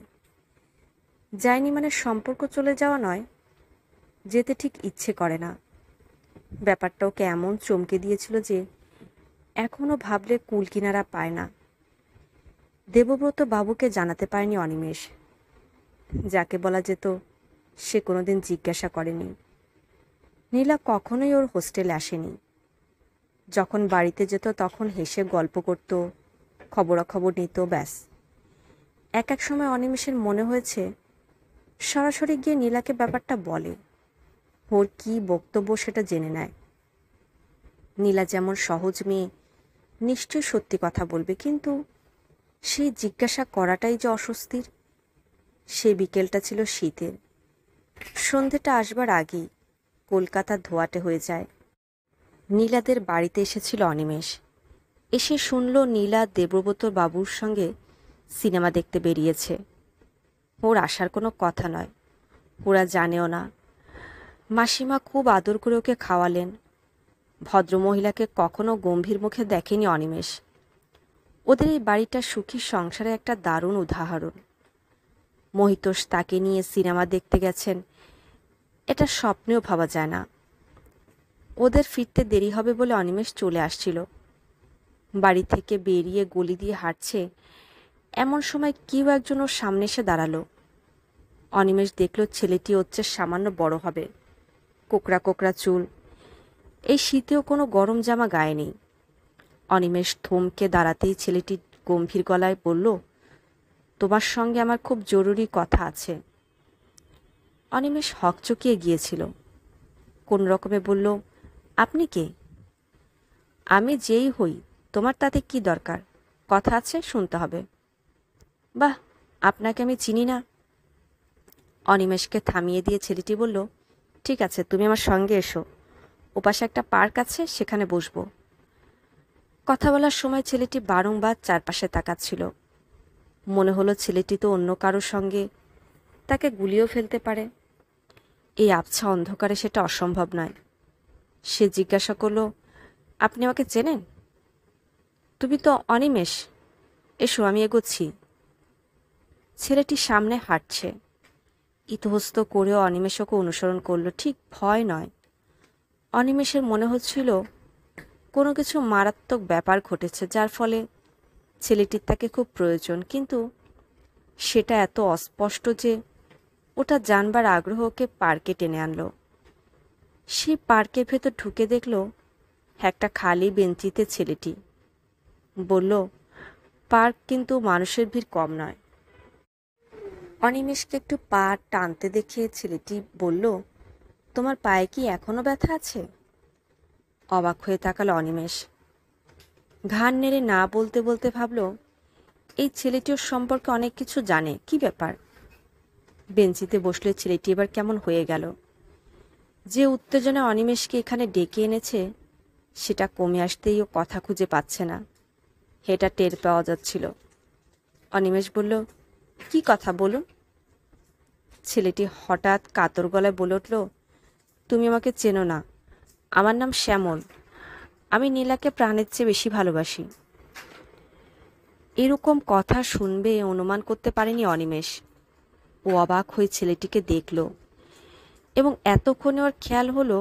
যায়নি মানে সম্পর্ক চলে যাওয়া নয় যেতে ঠিক ইচ্ছে করে না ব্যাপারটা ওকে এমন চমকে দিয়েছিল যে এখনও ভাবলে কুল কিনারা পায় না দেবব্রত বাবুকে জানাতে পারেনি অনিমেষ যাকে বলা যেত সে কোনোদিন জিজ্ঞাসা করেনি নীলা কখনোই ওর হোস্টেলে আসেনি যখন বাড়িতে যেত তখন হেসে গল্প করত খবরাখবর নিত ব্যাস এক এক সময় অনিমেষের মনে হয়েছে সরাসরি গিয়ে নীলাকে ব্যাপারটা বলে ওর কি বক্তব্য সেটা জেনে নেয় নীলা যেমন সহজ মেয়ে নিশ্চয় সত্যি কথা বলবে কিন্তু সে জিজ্ঞাসা করাটাই যে অস্বস্তির সে বিকেলটা ছিল শীতের সন্ধেটা আসবার আগেই কলকাতা ধোয়াটে হয়ে যায় নীলাদের বাড়িতে এসেছিল অনিমেষ এসে শুনল নীলা দেবব্রত বাবুর সঙ্গে সিনেমা দেখতে বেরিয়েছে ওর আসার কোনো কথা নয় ওরা জানেও না মাসিমা খুব আদর করে ওকে খাওয়ালেন ভদ্রমহিলাকে কখনো গম্ভীর মুখে দেখেনি অনিমেষ ওদের এই বাড়িটা সুখী সংসারে একটা দারুণ উদাহরণ মহিতোষ তাকে নিয়ে সিনেমা দেখতে গেছেন এটা স্বপ্নেও ভাবা যায় না ওদের ফিরতে দেরি হবে বলে অনিমেষ চলে আসছিল বাড়ি থেকে বেরিয়ে গলি দিয়ে হাঁটছে এমন সময় কেউ একজন ওর সামনে এসে দাঁড়ালো অনিমেষ দেখল ছেলেটি হচ্ছে সামান্য বড় হবে কোকড়া চুল এই শীতেও কোনো গরম জামা গায়ে নেই অনিমেষ থমকে দাঁড়াতেই ছেলেটি গম্ভীর গলায় বলল তোমার সঙ্গে আমার খুব জরুরি কথা আছে অনিমেষ হকচকিয়ে গিয়েছিল কোন রকমে বলল আপনি কে আমি যেই হই তোমার তাতে কি দরকার কথা আছে শুনতে হবে বাহ আপনাকে আমি চিনি না অনিমেষকে থামিয়ে দিয়ে ছেলেটি বলল ঠিক আছে তুমি আমার সঙ্গে এসো ওপাশে একটা পার্ক আছে সেখানে বসবো কথা বলার সময় ছেলেটি বারংবার চারপাশে তাকাচ্ছিল মনে হলো ছেলেটি তো অন্য কারোর সঙ্গে তাকে গুলিও ফেলতে পারে এই আবছা অন্ধকারে সেটা অসম্ভব নয় সে জিজ্ঞাসা করল আপনি আমাকে চেনেন তুমি তো অনিমেষ এসো আমি এগোচ্ছি ছেলেটি সামনে হাঁটছে ইতহস্ত করেও অনিমেষকে অনুসরণ করলো ঠিক ভয় নয় অনিমেষের মনে হচ্ছিল কোনো কিছু মারাত্মক ব্যাপার ঘটেছে যার ফলে ছেলেটির তাকে খুব প্রয়োজন কিন্তু সেটা এত অস্পষ্ট যে ওটা জানবার আগ্রহকে পার্কে টেনে আনলো সে পার্কের ভেতর ঢুকে দেখল একটা খালি বেঞ্চিতে ছেলেটি বলল পার্ক কিন্তু মানুষের ভিড় কম নয় অনিমেষকে একটু পা টানতে দেখে ছেলেটি বলল তোমার পায়ে কি এখনও ব্যথা আছে অবাক হয়ে তাকাল অনিমেষ ঘান নেড়ে না বলতে বলতে ভাবল এই ছেলেটির সম্পর্কে অনেক কিছু জানে কি ব্যাপার বেঞ্চিতে বসলে ছেলেটি এবার কেমন হয়ে গেল যে উত্তেজনা অনিমেষকে এখানে ডেকে এনেছে সেটা কমে আসতেই ও কথা খুঁজে পাচ্ছে না এটা টের পাওয়া যাচ্ছিল অনিমেষ বলল কি কথা বলুন ছেলেটি হঠাৎ কাতর গলায় বলে উঠল তুমি আমাকে চেনো না আমার নাম শ্যামল আমি নীলাকে প্রাণের চেয়ে বেশি ভালোবাসি এরকম কথা শুনবে অনুমান করতে পারেনি অনিমেষ ও অবাক হয়ে ছেলেটিকে দেখল এবং এতক্ষণে ওর খেয়াল হলো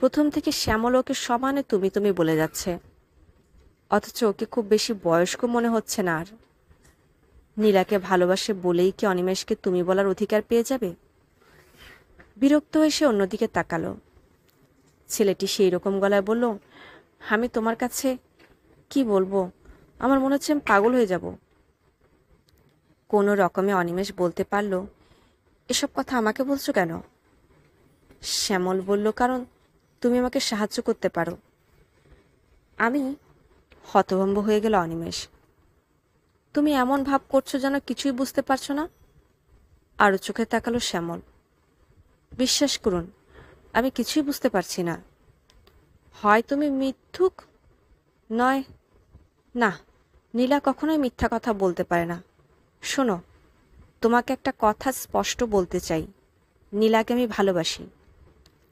প্রথম থেকে শ্যামল ওকে সমানে তুমি তুমি বলে যাচ্ছে অথচ ওকে খুব বেশি বয়স্ক মনে হচ্ছে না আর নীলাকে ভালোবাসে বলেই কি অনিমেষকে তুমি বলার অধিকার পেয়ে যাবে বিরক্ত হয়ে সে অন্যদিকে তাকালো ছেলেটি সেই রকম গলায় বলল আমি তোমার কাছে কি বলবো আমার মনে হচ্ছে আমি পাগল হয়ে যাব কোনো রকমে অনিমেষ বলতে পারল এসব কথা আমাকে বলছো কেন শ্যামল বলল কারণ তুমি আমাকে সাহায্য করতে পারো আমি হতভম্ব হয়ে গেল অনিমেষ তুমি এমন ভাব করছো যেন কিছুই বুঝতে পারছো না আরও চোখে তাকালো শ্যামল বিশ্বাস করুন আমি কিছুই বুঝতে পারছি না হয় তুমি মিথ্যুক নয় না নীলা কখনোই মিথ্যা কথা বলতে পারে না শোনো তোমাকে একটা কথা স্পষ্ট বলতে চাই নীলাকে আমি ভালোবাসি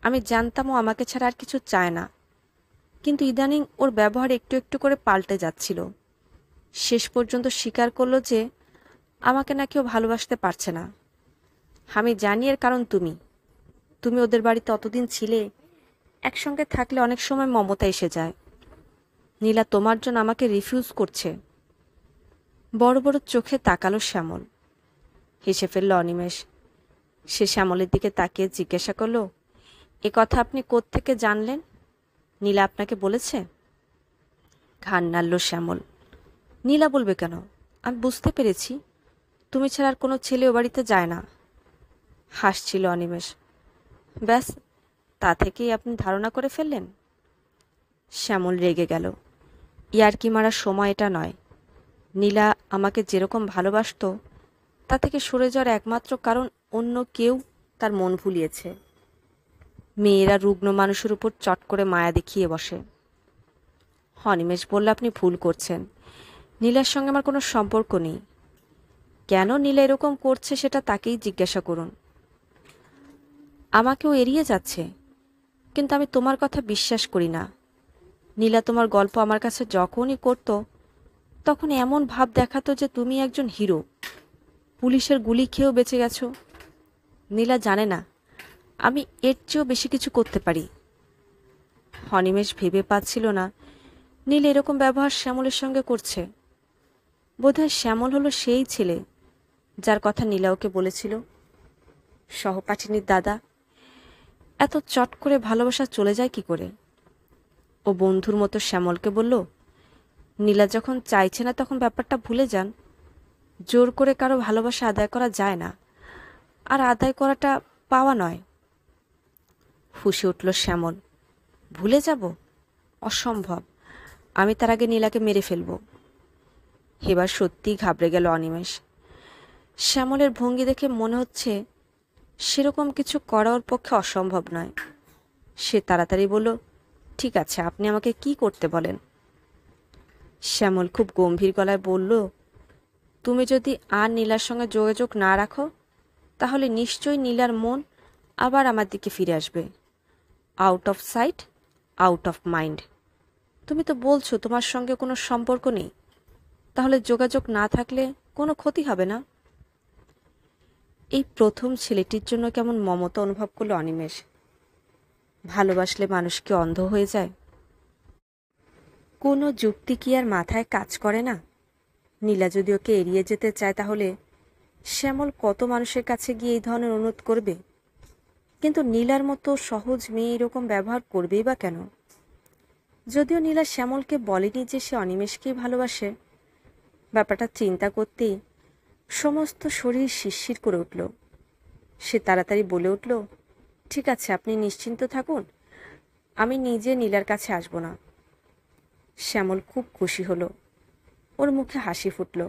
আমি জানতাম ও আমাকে ছাড়া আর কিছু চায় না কিন্তু ইদানিং ওর ব্যবহার একটু একটু করে পাল্টে যাচ্ছিল শেষ পর্যন্ত স্বীকার করলো যে আমাকে না কেউ ভালোবাসতে পারছে না আমি জানি এর কারণ তুমি তুমি ওদের বাড়িতে অতদিন ছিলে একসঙ্গে থাকলে অনেক সময় মমতা এসে যায় নীলা তোমার জন্য আমাকে রিফিউজ করছে বড় বড় চোখে তাকালো শ্যামল হেসে ফেলল অনিমেষ সে শ্যামলের দিকে তাকিয়ে জিজ্ঞাসা করলো এ কথা আপনি থেকে জানলেন নীলা আপনাকে বলেছে ঘান নাড়ল শ্যামল নীলা বলবে কেন আমি বুঝতে পেরেছি তুমি ছাড়ার কোনো ছেলে ও বাড়িতে যায় না হাসছিল অনিমেষ ব্যাস তা থেকেই আপনি ধারণা করে ফেললেন শ্যামল রেগে গেল ইয়ারকি মারার সময় এটা নয় নীলা আমাকে যেরকম ভালোবাসত তা থেকে সরে যাওয়ার একমাত্র কারণ অন্য কেউ তার মন ভুলিয়েছে মেয়েরা রুগ্ন মানুষের উপর চট করে মায়া দেখিয়ে বসে হনিমেশ বলল আপনি ভুল করছেন নীলার সঙ্গে আমার কোনো সম্পর্ক নেই কেন নীলা এরকম করছে সেটা তাকেই জিজ্ঞাসা করুন আমাকেও এড়িয়ে যাচ্ছে কিন্তু আমি তোমার কথা বিশ্বাস করি না নীলা তোমার গল্প আমার কাছে যখনই করত তখন এমন ভাব দেখাতো যে তুমি একজন হিরো পুলিশের গুলি খেয়েও বেঁচে গেছো নীলা জানে না আমি এর চেয়েও বেশি কিছু করতে পারি হনিমেশ ভেবে পাচ্ছিল না নীল এরকম ব্যবহার শ্যামলের সঙ্গে করছে বোধহয় শ্যামল হলো সেই ছেলে যার কথা নীলাওকে বলেছিল সহপাঠিনীর দাদা এত চট করে ভালোবাসা চলে যায় কি করে ও বন্ধুর মতো শ্যামলকে বলল নীলা যখন চাইছে না তখন ব্যাপারটা ভুলে যান জোর করে কারো ভালোবাসা আদায় করা যায় না আর আদায় করাটা পাওয়া নয় ফুসে উঠল শ্যামল ভুলে যাব অসম্ভব আমি তার আগে নীলাকে মেরে ফেলবো এবার সত্যিই ঘাবড়ে গেল অনিমেষ শ্যামলের ভঙ্গি দেখে মনে হচ্ছে সেরকম কিছু করা ওর পক্ষে অসম্ভব নয় সে তাড়াতাড়ি বলল ঠিক আছে আপনি আমাকে কি করতে বলেন শ্যামল খুব গম্ভীর গলায় বলল তুমি যদি আর নীলার সঙ্গে যোগাযোগ না রাখো তাহলে নিশ্চয়ই নীলার মন আবার আমার দিকে ফিরে আসবে out of sight out of mind তুমি তো বলছো তোমার সঙ্গে কোনো সম্পর্ক নেই তাহলে যোগাযোগ না থাকলে কোনো ক্ষতি হবে না এই প্রথম ছেলেটির জন্য কেমন মমতা অনুভব করল অনিমেষ ভালোবাসলে মানুষ কি অন্ধ হয়ে যায় কোনো যুক্তি কি আর মাথায় কাজ করে না নীলা যদি ওকে এড়িয়ে যেতে চায় তাহলে শ্যামল কত মানুষের কাছে গিয়ে এই ধরনের অনুরোধ করবে কিন্তু নীলার মতো সহজ মেয়ে এরকম ব্যবহার করবেই বা কেন যদিও নীলা শ্যামলকে বলেনি যে সে অনিমেষকেই ভালোবাসে ব্যাপারটা চিন্তা করতেই সমস্ত শরীর শিরশির করে উঠল সে তাড়াতাড়ি বলে উঠল ঠিক আছে আপনি নিশ্চিন্ত থাকুন আমি নিজে নীলার কাছে আসব না শ্যামল খুব খুশি হলো ওর মুখে হাসি ফুটল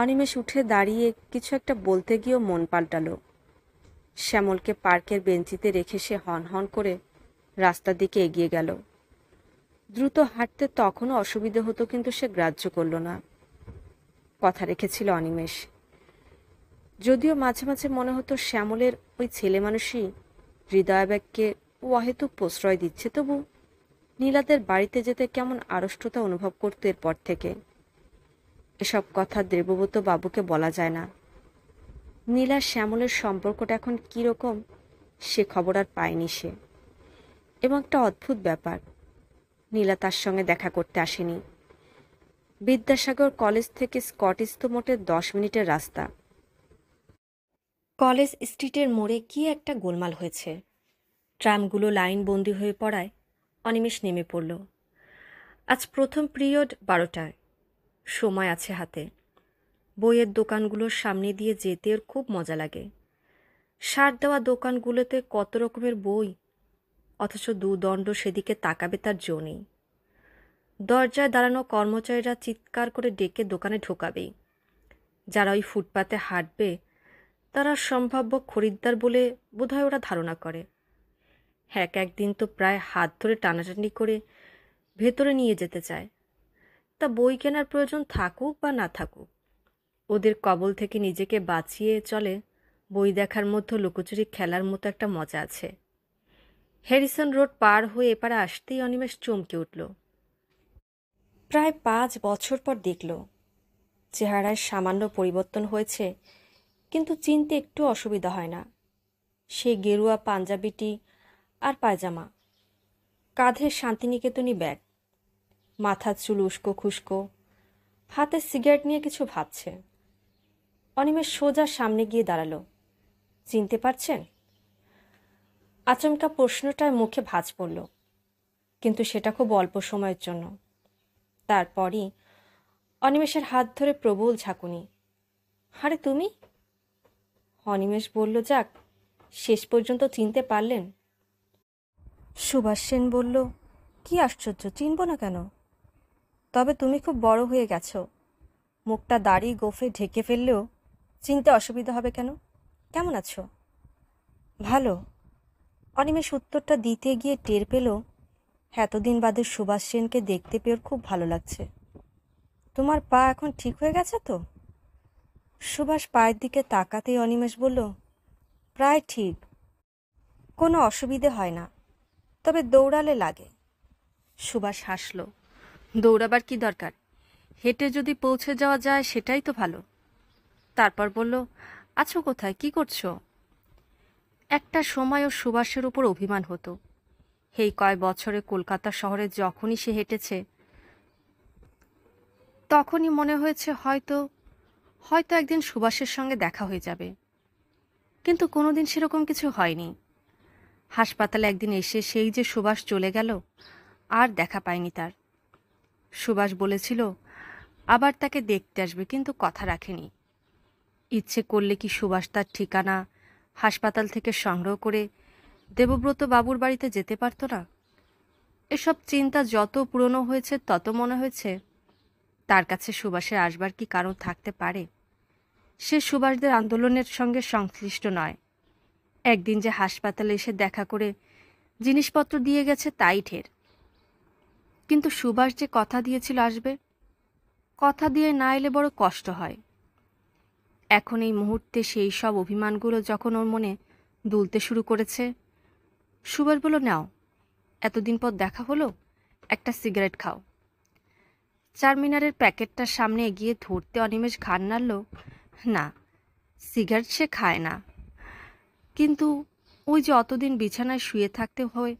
অনিমেষ উঠে দাঁড়িয়ে কিছু একটা বলতে গিয়েও মন পাল্টালো শ্যামলকে পার্কের বেঞ্চিতে রেখে সে হন হন করে রাস্তার দিকে এগিয়ে গেল দ্রুত হাঁটতে তখনও অসুবিধে হতো কিন্তু সে গ্রাহ্য করল না কথা রেখেছিল অনিমেষ যদিও মাঝে মাঝে মনে হতো শ্যামলের ওই ছেলে মানুষই হৃদয়াবেগকে ও অহেতুক প্রশ্রয় দিচ্ছে তবু নীলাদের বাড়িতে যেতে কেমন আড়ষ্টতা অনুভব করত এরপর থেকে এসব কথা দেবব্রত বাবুকে বলা যায় না নীলা শ্যামলের সম্পর্কটা এখন কীরকম সে খবর আর পায়নি সে এবং একটা অদ্ভুত ব্যাপার নীলা তার সঙ্গে দেখা করতে আসেনি বিদ্যাসাগর কলেজ থেকে স্কটিস তো মোটে দশ মিনিটের রাস্তা কলেজ স্ট্রিটের মোড়ে কি একটা গোলমাল হয়েছে ট্রামগুলো লাইন বন্দি হয়ে পড়ায় অনিমেষ নেমে পড়ল আজ প্রথম পিরিয়ড বারোটায় সময় আছে হাতে বইয়ের দোকানগুলোর সামনে দিয়ে যেতে ওর খুব মজা লাগে সার দেওয়া দোকানগুলোতে কত রকমের বই অথচ দুদণ্ড সেদিকে তাকাবে তার জো নেই দরজায় দাঁড়ানো কর্মচারীরা চিৎকার করে ডেকে দোকানে ঢোকাবেই যারা ওই ফুটপাতে হাঁটবে তারা সম্ভাব্য খরিদ্দার বলে বোধহয় ওরা ধারণা করে এক একদিন তো প্রায় হাত ধরে টানাটানি করে ভেতরে নিয়ে যেতে চায় তা বই কেনার প্রয়োজন থাকুক বা না থাকুক ওদের কবল থেকে নিজেকে বাঁচিয়ে চলে বই দেখার মধ্যে লুকোচুরি খেলার মতো একটা মজা আছে হ্যারিসন রোড পার হয়ে এপারে আসতেই অনিমেষ চমকে উঠল প্রায় পাঁচ বছর পর দেখল চেহারায় সামান্য পরিবর্তন হয়েছে কিন্তু চিনতে একটু অসুবিধা হয় না সে গেরুয়া পাঞ্জাবিটি আর পায়জামা কাঁধে শান্তিনিকেতনই ব্যাগ মাথার চুল উস্কো খুস্কো হাতে সিগারেট নিয়ে কিছু ভাবছে অনিমেষ সোজা সামনে গিয়ে দাঁড়ালো চিনতে পারছেন আচমকা প্রশ্নটার মুখে ভাঁজ পড়ল কিন্তু সেটা খুব অল্প সময়ের জন্য তারপরই অনিমেষের হাত ধরে প্রবল ঝাঁকুনি আরে তুমি অনিমেষ বলল যাক শেষ পর্যন্ত চিনতে পারলেন সুভাষ সেন বলল কি আশ্চর্য চিনব না কেন তবে তুমি খুব বড় হয়ে গেছ মুখটা দাড়ি গোফে ঢেকে ফেললেও চিনতে অসুবিধা হবে কেন কেমন আছো ভালো অনিমেষ উত্তরটা দিতে গিয়ে টের পেল এতদিন বাদে সুভাষ সেনকে দেখতে পেয়ে খুব ভালো লাগছে তোমার পা এখন ঠিক হয়ে গেছে তো সুভাষ পায়ের দিকে তাকাতেই অনিমেষ বলল প্রায় ঠিক কোনো অসুবিধে হয় না তবে দৌড়ালে লাগে সুভাষ হাসল দৌড়াবার কি দরকার হেঁটে যদি পৌঁছে যাওয়া যায় সেটাই তো ভালো তারপর বলল আছো কোথায় কি করছো একটা সময় ও সুভাষের উপর অভিমান হতো এই কয় বছরে কলকাতা শহরে যখনই সে হেঁটেছে তখনই মনে হয়েছে হয়তো হয়তো একদিন সুভাষের সঙ্গে দেখা হয়ে যাবে কিন্তু কোনোদিন সেরকম কিছু হয়নি হাসপাতালে একদিন এসে সেই যে সুভাষ চলে গেল আর দেখা পায়নি তার সুভাষ বলেছিল আবার তাকে দেখতে আসবে কিন্তু কথা রাখেনি ইচ্ছে করলে কি সুভাষ তার ঠিকানা হাসপাতাল থেকে সংগ্রহ করে দেবব্রত বাবুর বাড়িতে যেতে পারত না এসব চিন্তা যত পুরনো হয়েছে তত মনে হয়েছে তার কাছে সুভাষের আসবার কি কারণ থাকতে পারে সে সুভাষদের আন্দোলনের সঙ্গে সংশ্লিষ্ট নয় একদিন যে হাসপাতালে এসে দেখা করে জিনিসপত্র দিয়ে গেছে তাই ঠের কিন্তু সুভাষ যে কথা দিয়েছিল আসবে কথা দিয়ে না এলে বড় কষ্ট হয় এখন এই মুহূর্তে সেই সব অভিমানগুলো যখন ওর মনে দুলতে শুরু করেছে সুবল বলো নাও এতদিন পর দেখা হলো একটা সিগারেট খাও চারমিনারের প্যাকেটটার সামনে এগিয়ে ধরতে অনিমেষ ঘান নাড়ল না সিগারেট সে খায় না কিন্তু ওই যে অতদিন বিছানায় শুয়ে থাকতে হয়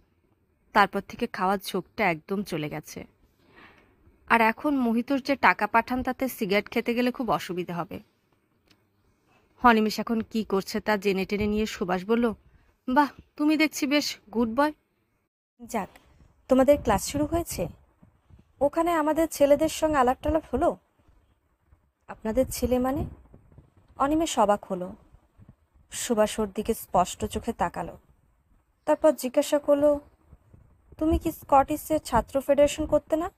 তারপর থেকে খাওয়ার ঝোঁকটা একদম চলে গেছে আর এখন মোহিতর যে টাকা পাঠান তাতে সিগারেট খেতে গেলে খুব অসুবিধা হবে অনিমেষ এখন কি করছে তা জেনে টেনে নিয়ে সুভাষ বলল বাহ তুমি দেখছি বেশ গুড বয় যাক তোমাদের ক্লাস শুরু হয়েছে ওখানে আমাদের ছেলেদের সঙ্গে আলাপ টালাপ হলো আপনাদের ছেলে মানে অনিমেষ অবাক হলো সুভাষ ওর দিকে স্পষ্ট চোখে তাকালো তারপর জিজ্ঞাসা করলো তুমি কি স্কটিশের ছাত্র ফেডারেশন করতে না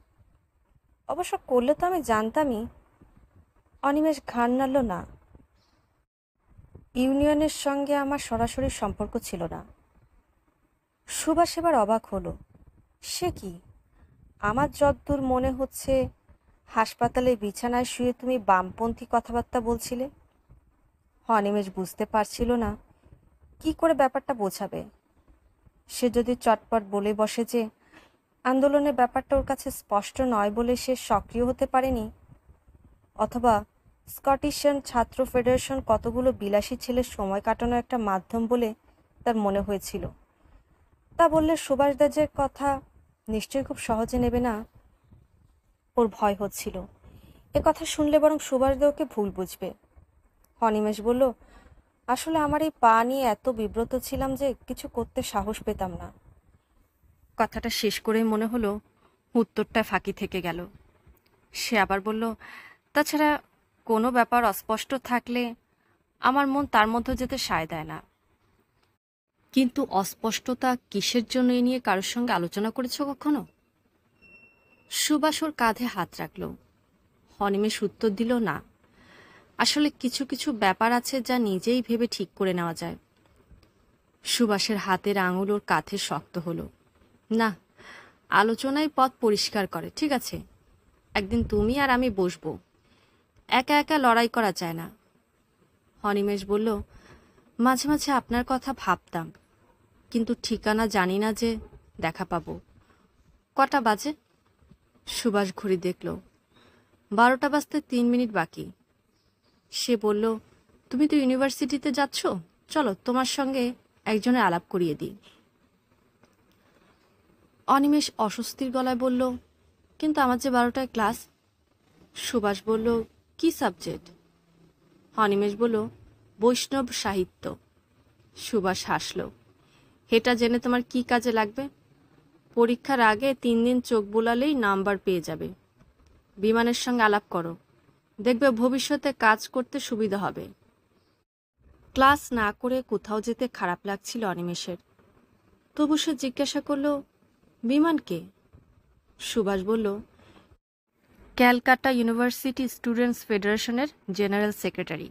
অবশ্য করলে তো আমি জানতামই অনিমেষ ঘাড় নাড়ল না ইউনিয়নের সঙ্গে আমার সরাসরি সম্পর্ক ছিল না সুভাষ এবার অবাক হলো সে কি আমার যদ্দূর মনে হচ্ছে হাসপাতালে বিছানায় শুয়ে তুমি বামপন্থী কথাবার্তা বলছিলে হনিমেশ বুঝতে পারছিল না কি করে ব্যাপারটা বোঝাবে সে যদি চটপট বলে বসে যে আন্দোলনের ব্যাপারটা ওর কাছে স্পষ্ট নয় বলে সে সক্রিয় হতে পারেনি অথবা স্কটিশিয়ান ছাত্র ফেডারেশন কতগুলো বিলাসী ছেলের সময় কাটানোর একটা মাধ্যম বলে তার মনে হয়েছিল তা বললে সুভাষদাজের কথা নিশ্চয়ই খুব সহজে নেবে না ওর ভয় হচ্ছিল এ কথা শুনলে বরং সুভাষদেওকে ভুল বুঝবে অনিমেষ বলল আসলে আমার এই পা নিয়ে এত বিব্রত ছিলাম যে কিছু করতে সাহস পেতাম না কথাটা শেষ করেই মনে হলো উত্তরটা ফাঁকি থেকে গেল সে আবার বলল তাছাড়া কোনো ব্যাপার অস্পষ্ট থাকলে আমার মন তার মধ্যে যেতে সায় দেয় না কিন্তু অস্পষ্টতা কিসের জন্য এ নিয়ে কারোর সঙ্গে আলোচনা করেছ কখনো সুবাসর ওর কাঁধে হাত রাখল অনিমেষ উত্তর দিল না আসলে কিছু কিছু ব্যাপার আছে যা নিজেই ভেবে ঠিক করে নেওয়া যায় সুবাসের হাতের আঙুল ওর কাঁধে শক্ত হলো না আলোচনায় পথ পরিষ্কার করে ঠিক আছে একদিন তুমি আর আমি বসবো একা একা লড়াই করা যায় না অনিমেষ বলল মাঝে মাঝে আপনার কথা ভাবতাম কিন্তু ঠিকানা জানি না যে দেখা পাবো কটা বাজে সুভাষ ঘড়ি দেখল বারোটা বাজতে তিন মিনিট বাকি সে বলল তুমি তো ইউনিভার্সিটিতে যাচ্ছ চলো তোমার সঙ্গে একজনের আলাপ করিয়ে দিই অনিমেষ অস্বস্তির গলায় বলল কিন্তু আমার যে বারোটায় ক্লাস সুভাষ বলল কি সাবজেক্ট অনিমেষ বলল বৈষ্ণব সাহিত্য সুভাষ হাসল হেটা জেনে তোমার কি কাজে লাগবে পরীক্ষার আগে তিন দিন চোখ বোলালেই নাম্বার পেয়ে যাবে বিমানের সঙ্গে আলাপ করো দেখবে ভবিষ্যতে কাজ করতে সুবিধা হবে ক্লাস না করে কোথাও যেতে খারাপ লাগছিল অনিমেষের তবু সে জিজ্ঞাসা করল বিমানকে সুভাষ বলল ক্যালকাটা ইউনিভার্সিটি স্টুডেন্টস ফেডারেশনের জেনারেল সেক্রেটারি